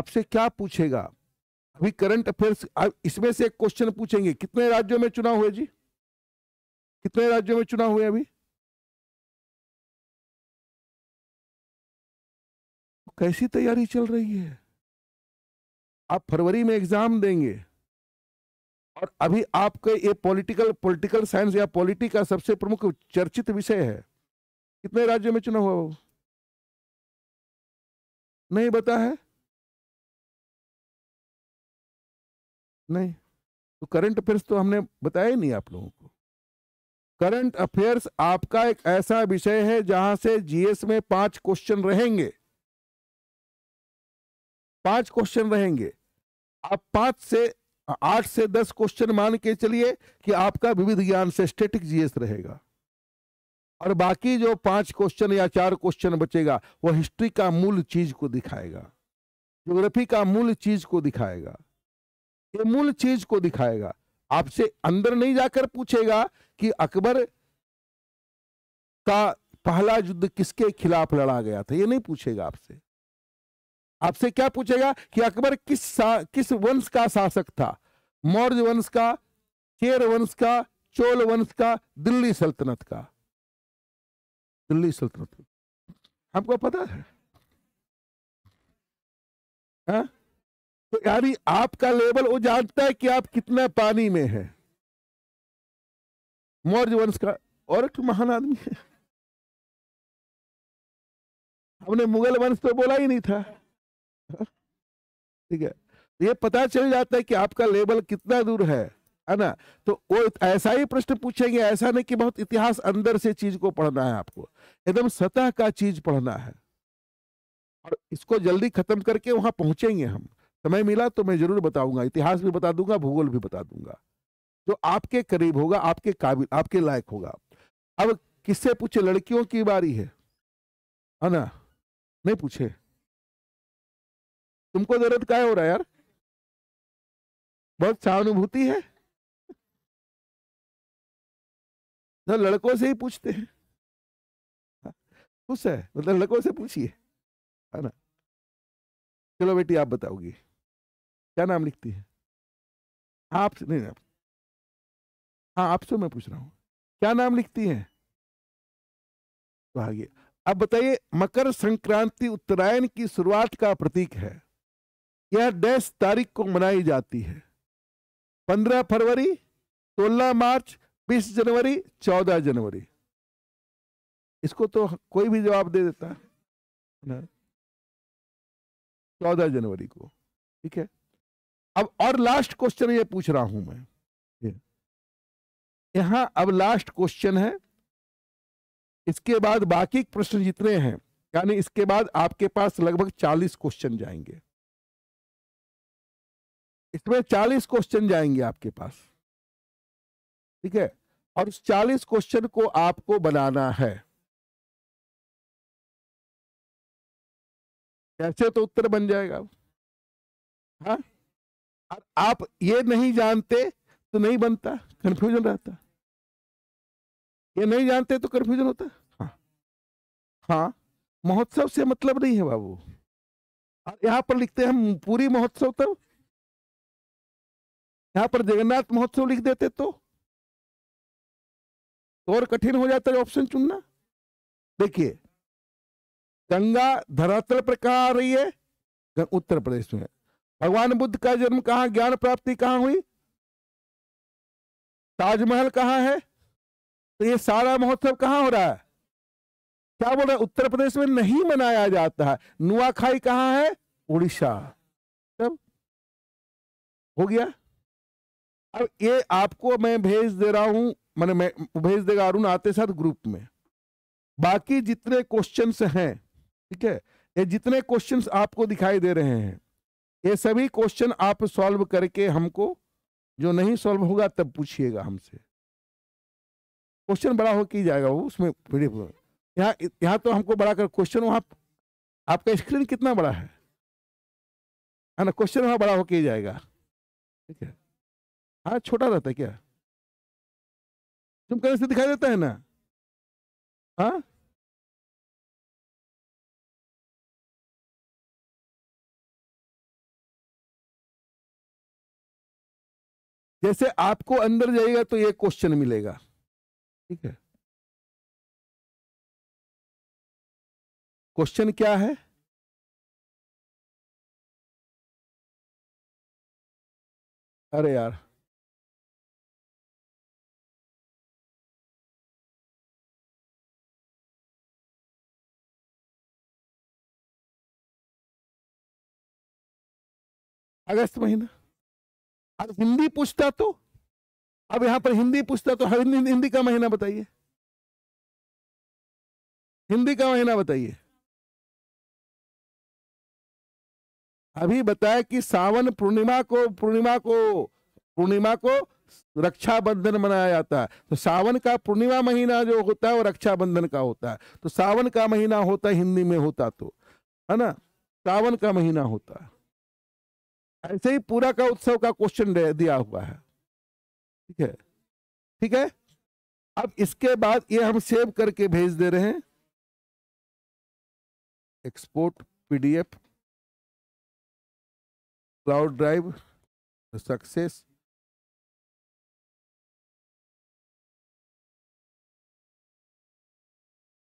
आपसे क्या पूछेगा अभी करंट अफेयर्स इसमें से एक क्वेश्चन पूछेंगे कितने राज्यों में चुनाव हुए जी कितने राज्यों में चुनाव हुए अभी कैसी तैयारी चल रही है आप फरवरी में एग्जाम देंगे और अभी आपके ये पॉलिटिकल पॉलिटिकल साइंस या पॉलिटी का सबसे प्रमुख चर्चित विषय है कितने राज्यों में चुनाव हुआ वो नहीं बता है नहीं तो करंट अफेयर्स तो हमने बताया ही नहीं आप लोगों को करंट अफेयर्स आपका एक ऐसा विषय है जहां से जीएस में पांच क्वेश्चन रहेंगे पांच क्वेश्चन रहेंगे आप पांच से आठ से दस क्वेश्चन मान के चलिए कि आपका विविध ज्ञान से स्टेटिक जीएस रहेगा और बाकी जो पांच क्वेश्चन या चार क्वेश्चन बचेगा वो हिस्ट्री का मूल चीज को दिखाएगा ज्योग्राफी का मूल चीज को दिखाएगा ये मूल चीज को दिखाएगा आपसे अंदर नहीं जाकर पूछेगा कि अकबर का पहला युद्ध किसके खिलाफ लड़ा गया था ये नहीं पूछेगा आपसे आपसे क्या पूछेगा कि अकबर किस किस वंश का शासक था मौर्य वंश का चेर वंश का चोल वंश का दिल्ली सल्तनत का दिल्ली सल्तनत आपको पता है हा? तो यानी आपका लेवल वो जानता है कि आप कितना पानी में है मौर्य वंश का और एक महान आदमी है हमने मुगल वंश तो बोला ही नहीं था ठीक है तो ये पता चल जाता है कि आपका लेवल कितना दूर है है ना तो वो ऐसा ही प्रश्न पूछेंगे ऐसा नहीं कि बहुत इतिहास अंदर से चीज को पढ़ना है आपको एकदम सतह का चीज पढ़ना है और इसको जल्दी खत्म करके वहां पहुंचेंगे हम समय मिला तो मैं जरूर बताऊंगा इतिहास भी बता दूंगा भूगोल भी बता दूंगा जो आपके करीब होगा आपके काबिल आपके लायक होगा अब किससे पूछे लड़कियों की बारी है है ना नहीं पूछे तुमको जरूरत क्या हो रहा है यार बहुत सहानुभूति है ना मतलब लड़कों से ही पूछते हैं हाँ, खुश है मतलब लड़कों से पूछिए है ना चलो बेटी आप बताओगी क्या नाम लिखती है आप नहीं आप हाँ आपसे मैं पूछ रहा हूँ क्या नाम लिखती है तो आगे अब बताइए मकर संक्रांति उत्तरायण की शुरुआत का प्रतीक है यह दस तारीख को मनाई जाती है पंद्रह फरवरी सोलह मार्च बीस जनवरी चौदह जनवरी इसको तो कोई भी जवाब दे देता है चौदह जनवरी को ठीक है अब और लास्ट क्वेश्चन ये पूछ रहा हूं मैं यहां अब लास्ट क्वेश्चन है इसके बाद बाकी प्रश्न जितने हैं यानी इसके बाद आपके पास लगभग चालीस क्वेश्चन जाएंगे इसमें चालीस क्वेश्चन जाएंगे आपके पास ठीक है और उस चालीस क्वेश्चन को आपको बनाना है कैसे तो उत्तर बन जाएगा हा? और आप ये नहीं जानते तो नहीं बनता कंफ्यूजन रहता ये नहीं जानते तो कंफ्यूजन होता हाँ हाँ महोत्सव से मतलब नहीं है बाबू और यहां पर लिखते हैं हम पूरी महोत्सव तब यहां पर जगन्नाथ महोत्सव लिख देते तो।, तो और कठिन हो जाता है ऑप्शन चुनना देखिए गंगा धरातल पर कहा आ रही है उत्तर प्रदेश में भगवान बुद्ध का जन्म कहा ज्ञान प्राप्ति कहां हुई ताजमहल कहां है तो ये सारा महोत्सव कहाँ हो रहा है क्या बोल है उत्तर प्रदेश में नहीं मनाया जाता है नुआखाई कहां है उड़ीसा तब हो गया अब ये आपको मैं भेज दे रहा हूं मैंने मैं भेज देगा अरुण आते साथ ग्रुप में बाकी जितने क्वेश्चन हैं ठीक है ये जितने क्वेश्चन आपको दिखाई दे रहे हैं ये सभी क्वेश्चन आप सॉल्व करके हमको जो नहीं सॉल्व होगा तब पूछिएगा हमसे क्वेश्चन बड़ा हो की जाएगा वो उसमें यहाँ यहाँ तो हमको बड़ा कर क्वेश्चन वहाँ आपका स्क्रीन कितना बड़ा है ना क्वेश्चन वहाँ बड़ा हो के जाएगा ठीक है हाथ छोटा रहता है क्या तुम कहीं से दिखाई देता है ना हाँ जैसे आपको अंदर जाएगा तो ये क्वेश्चन मिलेगा ठीक है क्वेश्चन क्या है अरे यार अगस्त महीना अब हिंदी पूछता तो अब यहां पर हिंदी पूछता तो हिंदी का महीना बताइए हिंदी का महीना बताइए अभी बताया कि सावन पूर्णिमा को पूर्णिमा को पूर्णिमा को रक्षाबंधन मनाया जाता है तो सावन का पूर्णिमा महीना जो होता है वो रक्षाबंधन का होता है तो सावन का महीना होता है हिंदी में होता तो है ना सावन का महीना होता है ऐसे ही पूरा का उत्सव का क्वेश्चन दिया हुआ है ठीक है ठीक है अब इसके बाद ये हम सेव करके भेज दे रहे हैं export PDF cloud drive success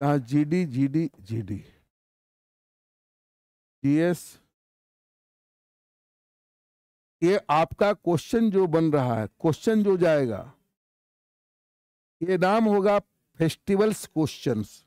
G D G D G D G S ये आपका क्वेश्चन जो बन रहा है क्वेश्चन जो जाएगा ये नाम होगा फेस्टिवल्स क्वेश्चंस